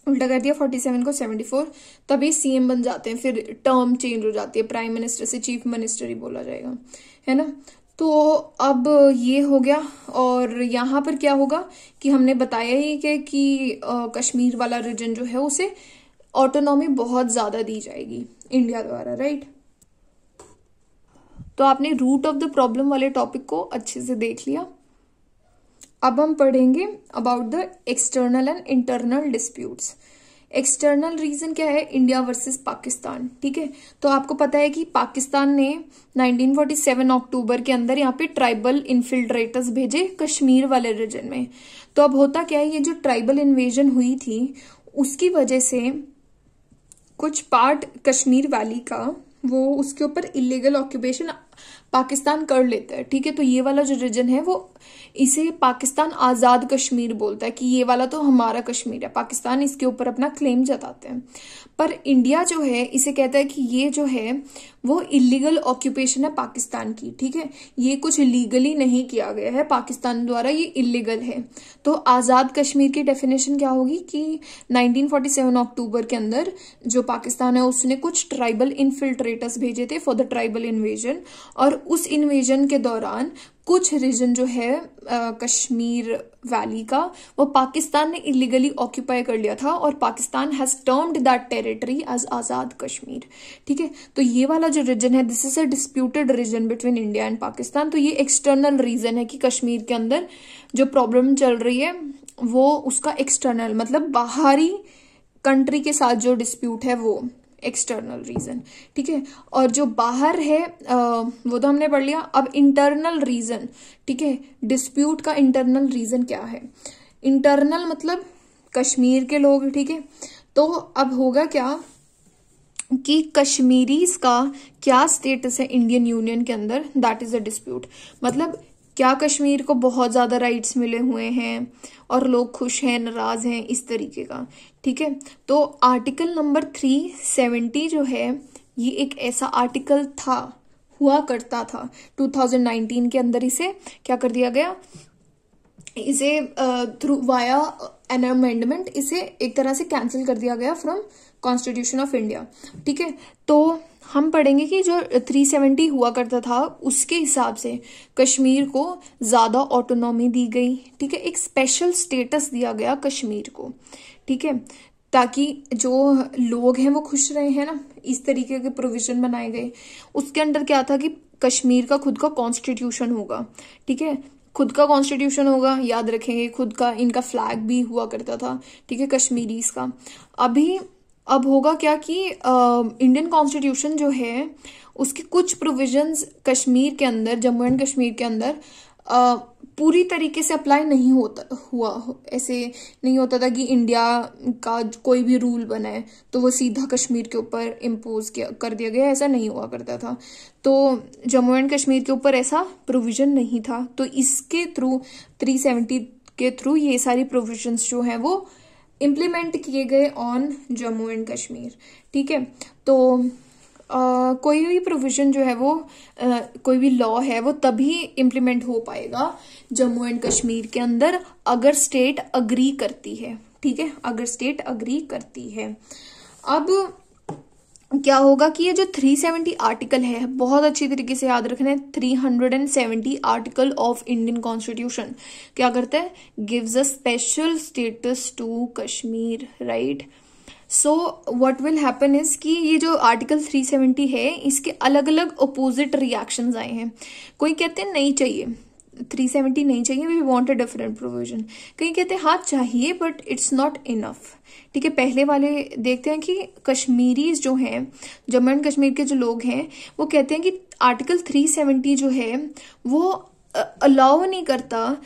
उल्टा कर दिया फोर्टी सेवन को 74 फोर तभी सीएम बन जाते हैं फिर टर्म चेंज हो जाती है प्राइम मिनिस्टर से चीफ मिनिस्टर ही बोला जाएगा है ना तो अब ये हो गया और यहां पर क्या होगा कि हमने बताया ही कि, कि कश्मीर वाला रीजन जो है उसे ऑटोनॉमी बहुत ज़्यादा दी जाएगी इंडिया द्वारा राइट तो आपने रूट ऑफ द प्रॉब्लम वाले टॉपिक को अच्छे से देख लिया अब हम पढ़ेंगे about the external and internal disputes external region क्या है इंडिया वर्सेस पाकिस्तान ठीक है तो आपको पता है कि पाकिस्तान ने 1947 अक्टूबर के अंदर यहाँ पे ट्राइबल इन्फिल्ट्रेटर्स भेजे कश्मीर वाले रीजन में तो अब होता क्या है ये जो ट्राइबल इन्वेजन हुई थी उसकी वजह से कुछ पार्ट कश्मीर वैली का वो उसके ऊपर इलीगल ऑक्यूपेशन पाकिस्तान कर लेता है ठीक है तो ये वाला जो रीजन है वो इसे पाकिस्तान आज़ाद कश्मीर बोलता है कि ये वाला तो हमारा कश्मीर है पाकिस्तान इसके ऊपर अपना क्लेम जताते हैं पर इंडिया जो है इसे कहता है कि ये जो है वो इलीगल ऑक्यूपेशन है पाकिस्तान की ठीक है ये कुछ लीगली नहीं किया गया है पाकिस्तान द्वारा ये इलीगल है तो आज़ाद कश्मीर की डेफिनेशन क्या होगी कि 1947 अक्टूबर के अंदर जो पाकिस्तान है उसने कुछ ट्राइबल इन्फिल्ट्रेटर्स भेजे थे फॉर द ट्राइबल इन्वेजन और उस इन्वेजन के दौरान कुछ रीजन जो है आ, कश्मीर वैली का वो पाकिस्तान ने इलीगली ऑक्यूपाई कर लिया था और Pakistan has termed that territory as Azad Kashmir ठीक है तो ये वाला जो रीजन है this is a disputed region between India and Pakistan तो ये एक्सटर्नल रीजन है कि कश्मीर के अंदर जो प्रॉब्लम चल रही है वो उसका एक्सटर्नल मतलब बाहरी कंट्री के साथ जो डिस्प्यूट है वो एक्सटर्नल रीजन ठीक है और जो बाहर है वो तो हमने पढ़ लिया अब इंटरनल रीजन ठीक है डिस्प्यूट का इंटरनल रीजन क्या है इंटरनल मतलब कश्मीर के लोग ठीक है तो अब होगा क्या कि कश्मीरीज का क्या स्टेटस है इंडियन यूनियन के अंदर दैट इज अ डिस्प्यूट मतलब क्या कश्मीर को बहुत ज़्यादा राइट्स मिले हुए हैं और लोग खुश हैं नाराज़ हैं इस तरीके का ठीक है तो आर्टिकल नंबर थ्री सेवेंटी जो है ये एक ऐसा आर्टिकल था हुआ करता था 2019 के अंदर इसे क्या कर दिया गया इसे थ्रू वाया एन अमेंडमेंट इसे एक तरह से कैंसिल कर दिया गया फ्रॉम कॉन्स्टिट्यूशन ऑफ इंडिया ठीक है तो हम पढ़ेंगे कि जो 370 हुआ करता था उसके हिसाब से कश्मीर को ज़्यादा ऑटोनॉमी दी गई ठीक है एक स्पेशल स्टेटस दिया गया कश्मीर को ठीक है ताकि जो लोग हैं वो खुश रहे हैं ना इस तरीके के प्रोविजन बनाए गए उसके अंडर क्या था कि कश्मीर का खुद का कॉन्स्टिट्यूशन होगा ठीक है खुद का कॉन्स्टिट्यूशन होगा याद रखेंगे खुद का इनका फ्लैग भी हुआ करता था ठीक है कश्मीरीज का अभी अब होगा क्या कि इंडियन कॉन्स्टिट्यूशन जो है उसके कुछ प्रोविजंस कश्मीर के अंदर जम्मू एंड कश्मीर के अंदर आ, पूरी तरीके से अप्लाई नहीं होता हुआ ऐसे नहीं होता था कि इंडिया का कोई भी रूल बनाए तो वो सीधा कश्मीर के ऊपर इम्पोज किया कर दिया गया ऐसा नहीं हुआ करता था तो जम्मू एंड कश्मीर के ऊपर ऐसा प्रोविजन नहीं था तो इसके थ्रू 370 के थ्रू ये सारी प्रोविजंस जो हैं वो इम्प्लीमेंट किए गए ऑन जम्मू एंड कश्मीर ठीक है तो Uh, कोई भी प्रोविजन जो है वो uh, कोई भी लॉ है वो तभी इम्प्लीमेंट हो पाएगा जम्मू एंड कश्मीर के अंदर अगर स्टेट अग्री करती है ठीक है अगर स्टेट अग्री करती है अब क्या होगा कि ये जो 370 आर्टिकल है बहुत अच्छी तरीके से याद रखना है 370 आर्टिकल ऑफ इंडियन कॉन्स्टिट्यूशन क्या करता है gives a special status to Kashmir right so what will happen is कि ये जो आर्टिकल 370 है इसके अलग अलग अपोजिट रिएक्शंस आए हैं कोई कहते हैं नहीं चाहिए थ्री सेवेंटी नहीं चाहिए we want a different provision कहीं कहते हैं हाँ चाहिए बट इट्स नॉट इनफ ठीक है पहले वाले देखते हैं कि कश्मीरीज जो हैं जम्मू एंड कश्मीर के जो लोग हैं वो कहते हैं कि आर्टिकल थ्री सेवेंटी जो है वो अलाउ नहीं करता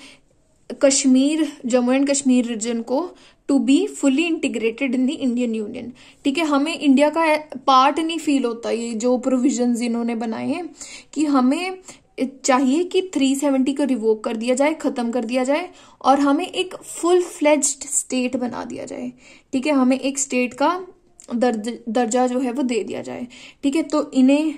कश्मीर जम्मू एंड कश्मीर रीजन को to be fully integrated in the Indian union ठीक है हमें इंडिया का पार्ट नहीं फील होता ये जो प्रोविजन इन्होंने बनाए हैं कि हमें चाहिए कि 370 को रिवोक कर दिया जाए ख़त्म कर दिया जाए और हमें एक फुल फ्लेज्ड स्टेट बना दिया जाए ठीक है हमें एक स्टेट का दर्ज दर्जा जो है वो दे दिया जाए ठीक है तो इन्हें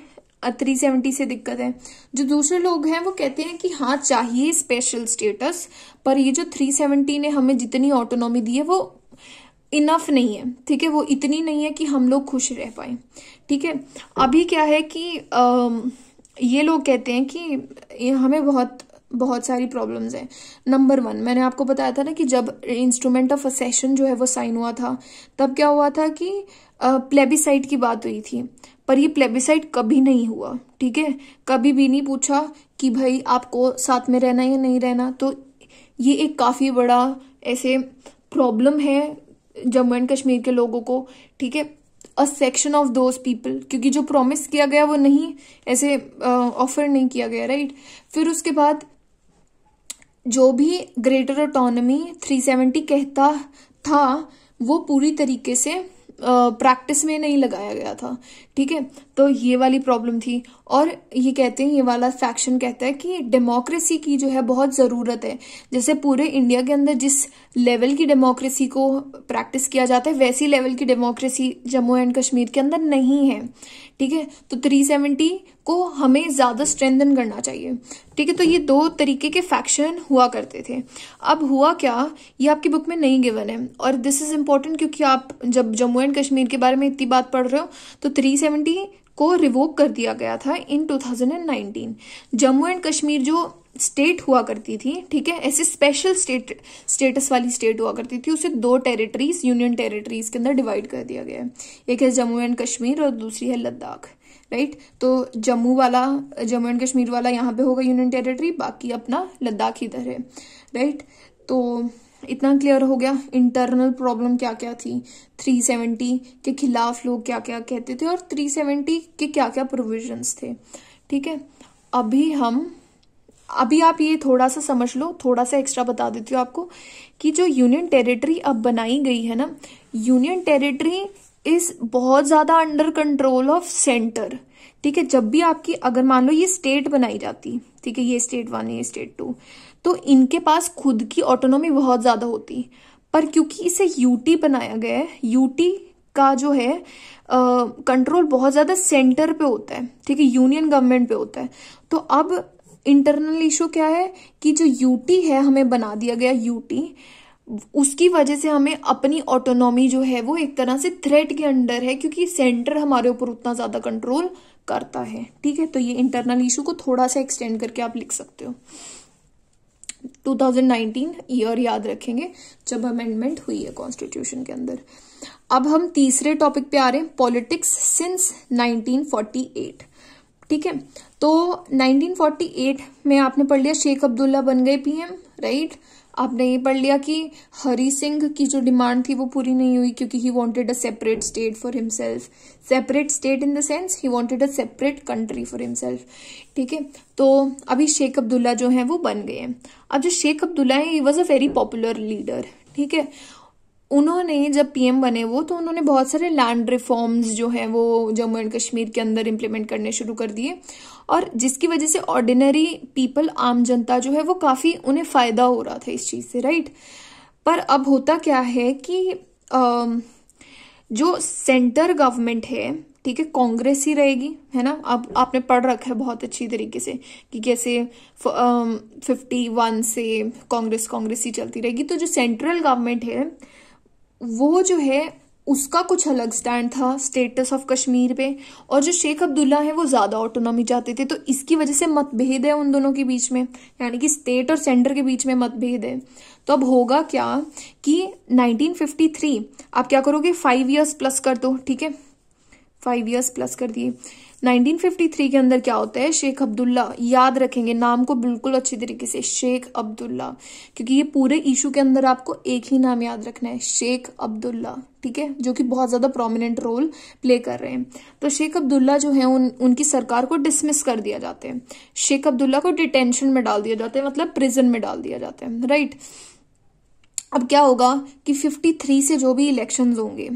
थ्री सेवेंटी से दिक्कत है जो दूसरे लोग हैं वो कहते हैं कि हाँ चाहिए स्पेशल स्टेटस पर ये जो थ्री सेवेंटी ने हमें जितनी ऑटोनॉमी दी है वो इनफ नहीं है ठीक है वो इतनी नहीं है कि हम लोग खुश रह पाए ठीक है अभी क्या है कि आ, ये लोग कहते हैं कि हमें बहुत बहुत सारी प्रॉब्लम्स हैं नंबर वन मैंने आपको बताया था ना कि जब इंस्ट्रूमेंट ऑफ असेशन जो है वो साइन हुआ था तब क्या हुआ था कि प्लेबिसाइट की बात हुई थी पर ये प्लेबिसाइट कभी नहीं हुआ ठीक है कभी भी नहीं पूछा कि भाई आपको साथ में रहना या नहीं रहना तो ये एक काफ़ी बड़ा ऐसे प्रॉब्लम है जम्मू एंड कश्मीर के लोगों को ठीक है a section of those people क्योंकि जो प्रोमिस किया गया वो नहीं ऐसे ऑफर uh, नहीं किया गया राइट फिर उसके बाद जो भी ग्रेटर ऑटोनमी 370 कहता था वो पूरी तरीके से प्रैक्टिस uh, में नहीं लगाया गया था ठीक है तो ये वाली प्रॉब्लम थी और ये कहते हैं ये वाला फैक्शन कहता है कि डेमोक्रेसी की जो है बहुत ज़रूरत है जैसे पूरे इंडिया के अंदर जिस लेवल की डेमोक्रेसी को प्रैक्टिस किया जाता है वैसी लेवल की डेमोक्रेसी जम्मू एंड कश्मीर के अंदर नहीं है ठीक है तो 370 को हमें ज़्यादा स्ट्रेंथन करना चाहिए ठीक है तो ये दो तरीके के फैक्शन हुआ करते थे अब हुआ क्या ये आपकी बुक में नहीं गिवन है और दिस इज़ इम्पोर्टेंट क्योंकि आप जब जम्मू एंड कश्मीर के बारे में इतनी बात पढ़ रहे हो तो थ्री 1970 को रिवोक कर दिया गया था इन 2019 जम्मू एंड कश्मीर जो स्टेट हुआ करती थी ठीक है ऐसे स्पेशल स्टेट स्टेटस वाली स्टेट हुआ करती थी उसे दो टेरिटरीज यूनियन टेरिटरीज के अंदर डिवाइड कर दिया गया है एक है जम्मू एंड कश्मीर और दूसरी है लद्दाख राइट right? तो जम्मू वाला जम्मू एंड कश्मीर वाला यहाँ पे होगा यूनियन टेरिटरी बाकी अपना लद्दाख इधर है राइट right? तो इतना क्लियर हो गया इंटरनल प्रॉब्लम क्या क्या थी 370 के खिलाफ लोग क्या क्या कहते थे और 370 के क्या क्या प्रोविजंस थे ठीक है अभी हम अभी आप ये थोड़ा सा समझ लो थोड़ा सा एक्स्ट्रा बता देती हूँ आपको कि जो यूनियन टेरिटरी अब बनाई गई है ना यूनियन टेरिटरी इज बहुत ज्यादा अंडर कंट्रोल ऑफ सेंटर ठीक है जब भी आपकी अगर मान लो ये स्टेट बनाई जाती ठीक है ये स्टेट वन ये स्टेट टू तो इनके पास खुद की ऑटोनॉमी बहुत ज़्यादा होती पर क्योंकि इसे यूटी बनाया गया है यूटी का जो है कंट्रोल बहुत ज़्यादा सेंटर पे होता है ठीक है यूनियन गवर्नमेंट पे होता है तो अब इंटरनल इशू क्या है कि जो यूटी है हमें बना दिया गया यूटी उसकी वजह से हमें अपनी ऑटोनॉमी जो है वो एक तरह से थ्रेट के अंडर है क्योंकि सेंटर हमारे ऊपर उतना ज़्यादा कंट्रोल करता है ठीक है तो ये इंटरनल इशू को थोड़ा सा एक्सटेंड करके आप लिख सकते हो 2019 ईयर याद रखेंगे जब अमेंडमेंट हुई है कॉन्स्टिट्यूशन के अंदर अब हम तीसरे टॉपिक पे आ रहे हैं पॉलिटिक्स सिंस 1948 ठीक है तो 1948 में आपने पढ़ लिया शेख अब्दुल्ला बन गए पीएम राइट right? आपने ये पढ़ लिया कि हरी सिंह की जो डिमांड थी वो पूरी नहीं हुई क्योंकि he wanted a separate state for himself separate state in the sense he wanted a separate country for himself ठीक है तो अभी शेख अब्दुल्ला जो है वो बन गए हैं अब जो शेख अब्दुल्ला है he was a very popular leader ठीक है उन्होंने जब पीएम बने वो तो उन्होंने बहुत सारे लैंड रिफॉर्म्स जो है वो जम्मू एंड कश्मीर के अंदर इम्प्लीमेंट करने शुरू कर दिए और जिसकी वजह से ऑर्डिनरी पीपल आम जनता जो है वो काफ़ी उन्हें फ़ायदा हो रहा था इस चीज़ से राइट पर अब होता क्या है कि आ, जो सेंटर गवर्नमेंट है ठीक है कांग्रेस ही रहेगी है ना अब आपने पढ़ रखा है बहुत अच्छी तरीके से कि कैसे फिफ्टी वन से कांग्रेस कांग्रेस ही चलती रहेगी तो जो सेंट्रल गवर्नमेंट है वो जो है उसका कुछ अलग स्टैंड था स्टेटस ऑफ कश्मीर पे और जो शेख अब्दुल्ला है वो ज़्यादा ऑटोनॉमी चाहते थे तो इसकी वजह से मतभेद है उन दोनों के बीच में यानी कि स्टेट और सेंटर के बीच में मतभेद है तो अब होगा क्या कि 1953 आप क्या करोगे फाइव ईयर्स प्लस कर दो ठीक है फाइव ईयर्स प्लस कर दिए 1953 के अंदर क्या होता है शेख अब्दुल्ला याद रखेंगे नाम को बिल्कुल अच्छी तरीके से शेख अब्दुल्ला क्योंकि ये पूरे इशू के अंदर आपको एक ही नाम याद रखना है शेख अब्दुल्ला ठीक है जो कि बहुत ज्यादा प्रोमिनेंट रोल प्ले कर रहे हैं तो शेख अब्दुल्ला जो है उन उनकी सरकार को डिसमिस कर दिया जाते हैं शेख अब्दुल्ला को डिटेंशन में डाल दिया जाता है मतलब प्रिजन में डाल दिया जाता है राइट अब क्या होगा कि 53 से जो भी इलेक्शंस होंगे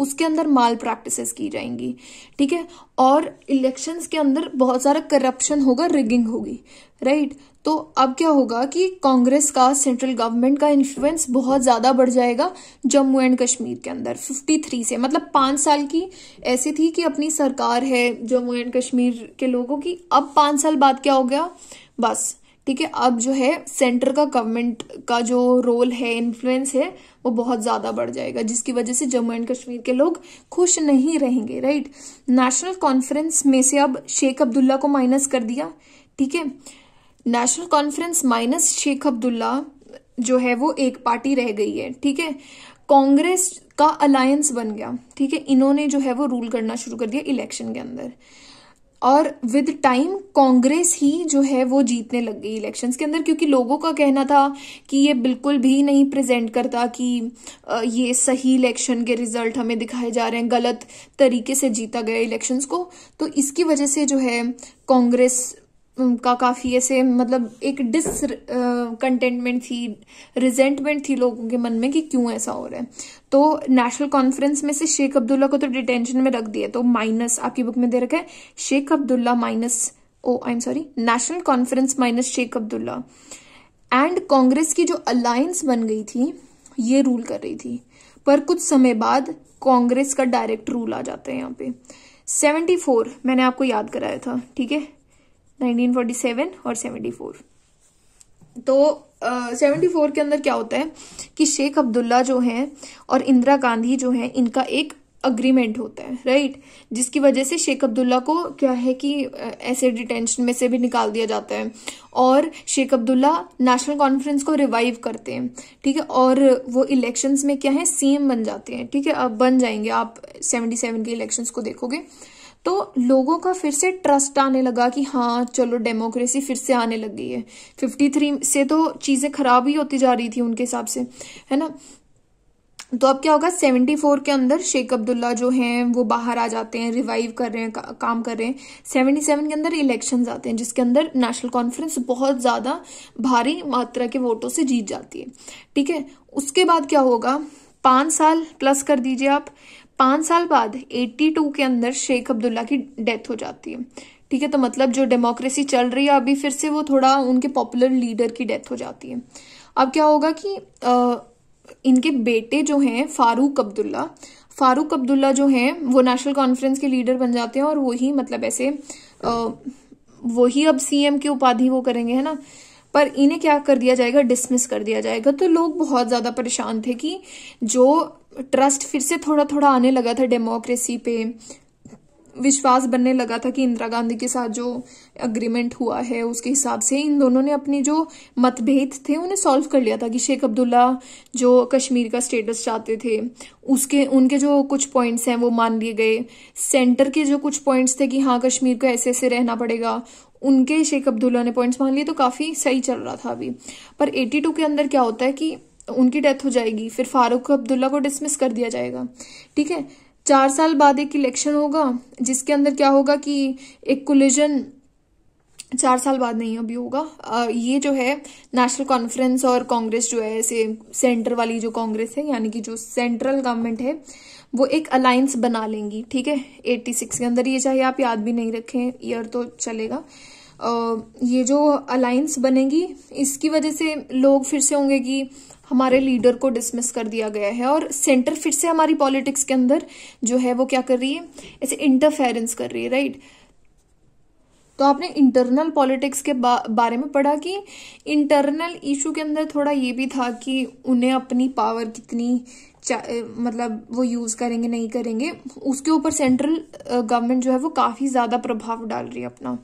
उसके अंदर माल प्रैक्टिसेस की जाएंगी ठीक है और इलेक्शंस के अंदर बहुत सारा करप्शन होगा रिगिंग होगी राइट तो अब क्या होगा कि कांग्रेस का सेंट्रल गवर्नमेंट का इन्फ्लुएंस बहुत ज़्यादा बढ़ जाएगा जम्मू एंड कश्मीर के अंदर 53 से मतलब पांच साल की ऐसी थी कि अपनी सरकार है जम्मू एंड कश्मीर के लोगों की अब पांच साल बाद क्या हो गया बस ठीक है अब जो है सेंटर का गवर्नमेंट का जो रोल है इन्फ्लुएंस है वो बहुत ज़्यादा बढ़ जाएगा जिसकी वजह से जम्मू एंड कश्मीर के लोग खुश नहीं रहेंगे राइट नेशनल कॉन्फ्रेंस में से अब शेख अब्दुल्ला को माइनस कर दिया ठीक है national conference minus Sheikh Abdullah जो है वो एक पार्टी रह गई है ठीक है कांग्रेस का अलायंस बन गया ठीक है इन्होंने जो है वो रूल करना शुरू कर दिया इलेक्शन के अंदर और विद टाइम कांग्रेस ही जो है वो जीतने लग गई इलेक्शंस के अंदर क्योंकि लोगों का कहना था कि ये बिल्कुल भी नहीं प्रेजेंट करता कि ये सही इलेक्शन के रिजल्ट हमें दिखाए जा रहे हैं गलत तरीके से जीता गया इलेक्शंस को तो इसकी वजह से जो है कांग्रेस का काफी ऐसे मतलब एक डिस कंटेंटमेंट थी रिजेंटमेंट थी लोगों के मन में कि क्यों ऐसा हो रहा है तो नेशनल कॉन्फ्रेंस में से शेख अब्दुल्ला को तो डिटेंशन में रख दिया तो माइनस आपकी बुक में दे रखा है Sheikh Abdullah minus oh I am sorry national conference minus Sheikh Abdullah and Congress की जो अलायंस बन गई थी ये रूल कर रही थी पर कुछ समय बाद कांग्रेस का डायरेक्ट रूल आ जाता है यहाँ पे फोर मैंने आपको याद कराया था ठीक है 1947 और 74 तो सेवेंटी uh, फोर के अंदर क्या होता है कि शेख अब्दुल्ला जो हैं और इंदिरा गांधी जो हैं इनका एक अग्रीमेंट होता है राइट right? जिसकी वजह से शेख अब्दुल्ला को क्या है कि ऐसे डिटेंशन में से भी निकाल दिया जाता है और शेख अब्दुल्ला नेशनल कॉन्फ्रेंस को रिवाइव करते हैं ठीक है और वो इलेक्शंस में क्या है सीएम बन जाते हैं ठीक है अब बन जाएंगे आप 77 के इलेक्शंस को देखोगे तो लोगों का फिर से ट्रस्ट आने लगा कि हाँ चलो डेमोक्रेसी फिर से आने लग गई है फिफ्टी थ्री से तो चीज़ें खराब ही होती जा रही थी उनके हिसाब से है ना तो अब क्या होगा 74 के अंदर शेख अब्दुल्ला जो हैं वो बाहर आ जाते हैं रिवाइव कर रहे हैं का, काम कर रहे हैं 77 के अंदर इलेक्शंस आते हैं जिसके अंदर नेशनल कॉन्फ्रेंस बहुत ज़्यादा भारी मात्रा के वोटों से जीत जाती है ठीक है उसके बाद क्या होगा पांच साल प्लस कर दीजिए आप पाँच साल बाद 82 के अंदर शेख अब्दुल्ला की डेथ हो जाती है ठीक है तो मतलब जो डेमोक्रेसी चल रही है अभी फिर से वो थोड़ा उनके पॉपुलर लीडर की डेथ हो जाती है अब क्या होगा कि आ, इनके बेटे जो हैं फारूक अब्दुल्ला फारूक अब्दुल्ला जो हैं वो नेशनल कॉन्फ्रेंस के लीडर बन जाते हैं और वही मतलब ऐसे वही अब सीएम की उपाधि वो करेंगे है ना पर इन्हें क्या कर दिया जाएगा डिसमिस कर दिया जाएगा तो लोग बहुत ज्यादा परेशान थे कि जो ट्रस्ट फिर से थोड़ा थोड़ा आने लगा था डेमोक्रेसी पे विश्वास बनने लगा था कि इंदिरा गांधी के साथ जो अग्रीमेंट हुआ है उसके हिसाब से इन दोनों ने अपनी जो मतभेद थे उन्हें सॉल्व कर लिया था कि शेख अब्दुल्ला जो कश्मीर का स्टेटस चाहते थे उसके उनके जो कुछ पॉइंट्स हैं वो मान लिए गए सेंटर के जो कुछ पॉइंट्स थे कि हाँ कश्मीर को ऐसे ऐसे रहना पड़ेगा उनके शेख अब्दुल्ला ने पॉइंट्स मान लिए तो काफी सही चल रहा था अभी पर 82 के अंदर क्या होता है कि उनकी डेथ हो जाएगी फिर फारूक अब्दुल्ला को डिसमिस कर दिया जाएगा ठीक है चार साल बाद एक इलेक्शन होगा जिसके अंदर क्या होगा कि एक कोलिजन चार साल बाद नहीं अभी होगा आ, ये जो है नेशनल कॉन्फ्रेंस और कांग्रेस जो है से सेंटर वाली जो कांग्रेस है यानी कि जो सेंट्रल गवर्नमेंट है वो एक अलायंस बना लेंगी ठीक है 86 के अंदर ये चाहे आप याद भी नहीं रखें ईयर तो चलेगा आ, ये जो अलायंस बनेगी इसकी वजह से लोग फिर से होंगे कि हमारे लीडर को डिसमिस कर दिया गया है और सेंटर फिर से हमारी पॉलिटिक्स के अंदर जो है वो क्या कर रही है ऐसे इंटरफेरेंस कर रही है राइट तो आपने इंटरनल पॉलिटिक्स के बा, बारे में पढ़ा कि इंटरनल इशू के अंदर थोड़ा ये भी था कि उन्हें अपनी पावर कितनी मतलब वो यूज करेंगे नहीं करेंगे उसके ऊपर सेंट्रल गवर्नमेंट जो है वो काफी ज्यादा प्रभाव डाल रही है अपना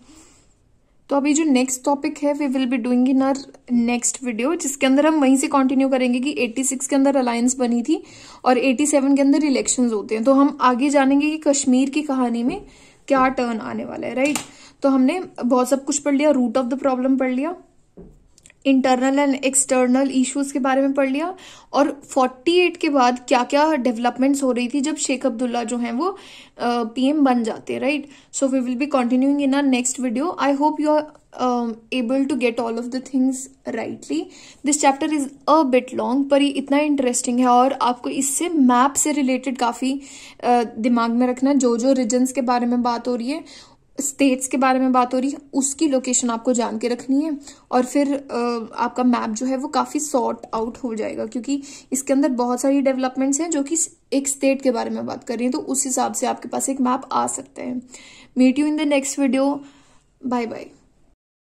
तो अभी जो नेक्स्ट टॉपिक है we will be doing in our next video जिसके अंदर हम वहीं से कंटिन्यू करेंगे कि 86 के अंदर अलायंस बनी थी और 87 के अंदर इलेक्शंस होते हैं तो हम आगे जानेंगे कि कश्मीर की कहानी में क्या टर्न आने वाला है राइट तो हमने बहुत सब कुछ पढ़ लिया रूट ऑफ द प्रॉब्लम पढ़ लिया इंटरनल एंड एक्सटर्नल इश्यूज के बारे में पढ़ लिया और 48 के बाद क्या क्या डेवलपमेंट्स हो रही थी जब शेख अब्दुल्ला जो हैं वो पीएम uh, बन जाते right so we will be continuing in our next video I hope you are able to get all of the things rightly this chapter is a bit long पर ये इतना इंटरेस्टिंग है और आपको इससे map से रिलेटेड काफ़ी uh, दिमाग में रखना जो जो regions के बारे में बात हो रही है स्टेट्स के बारे में बात हो रही है उसकी लोकेशन आपको जान के रखनी है और फिर आपका मैप जो है वो काफ़ी सॉर्ट आउट हो जाएगा क्योंकि इसके अंदर बहुत सारी डेवलपमेंट्स हैं जो कि एक स्टेट के बारे में बात कर रही है तो उस हिसाब से आपके पास एक मैप आ सकते हैं meet you in the next video bye bye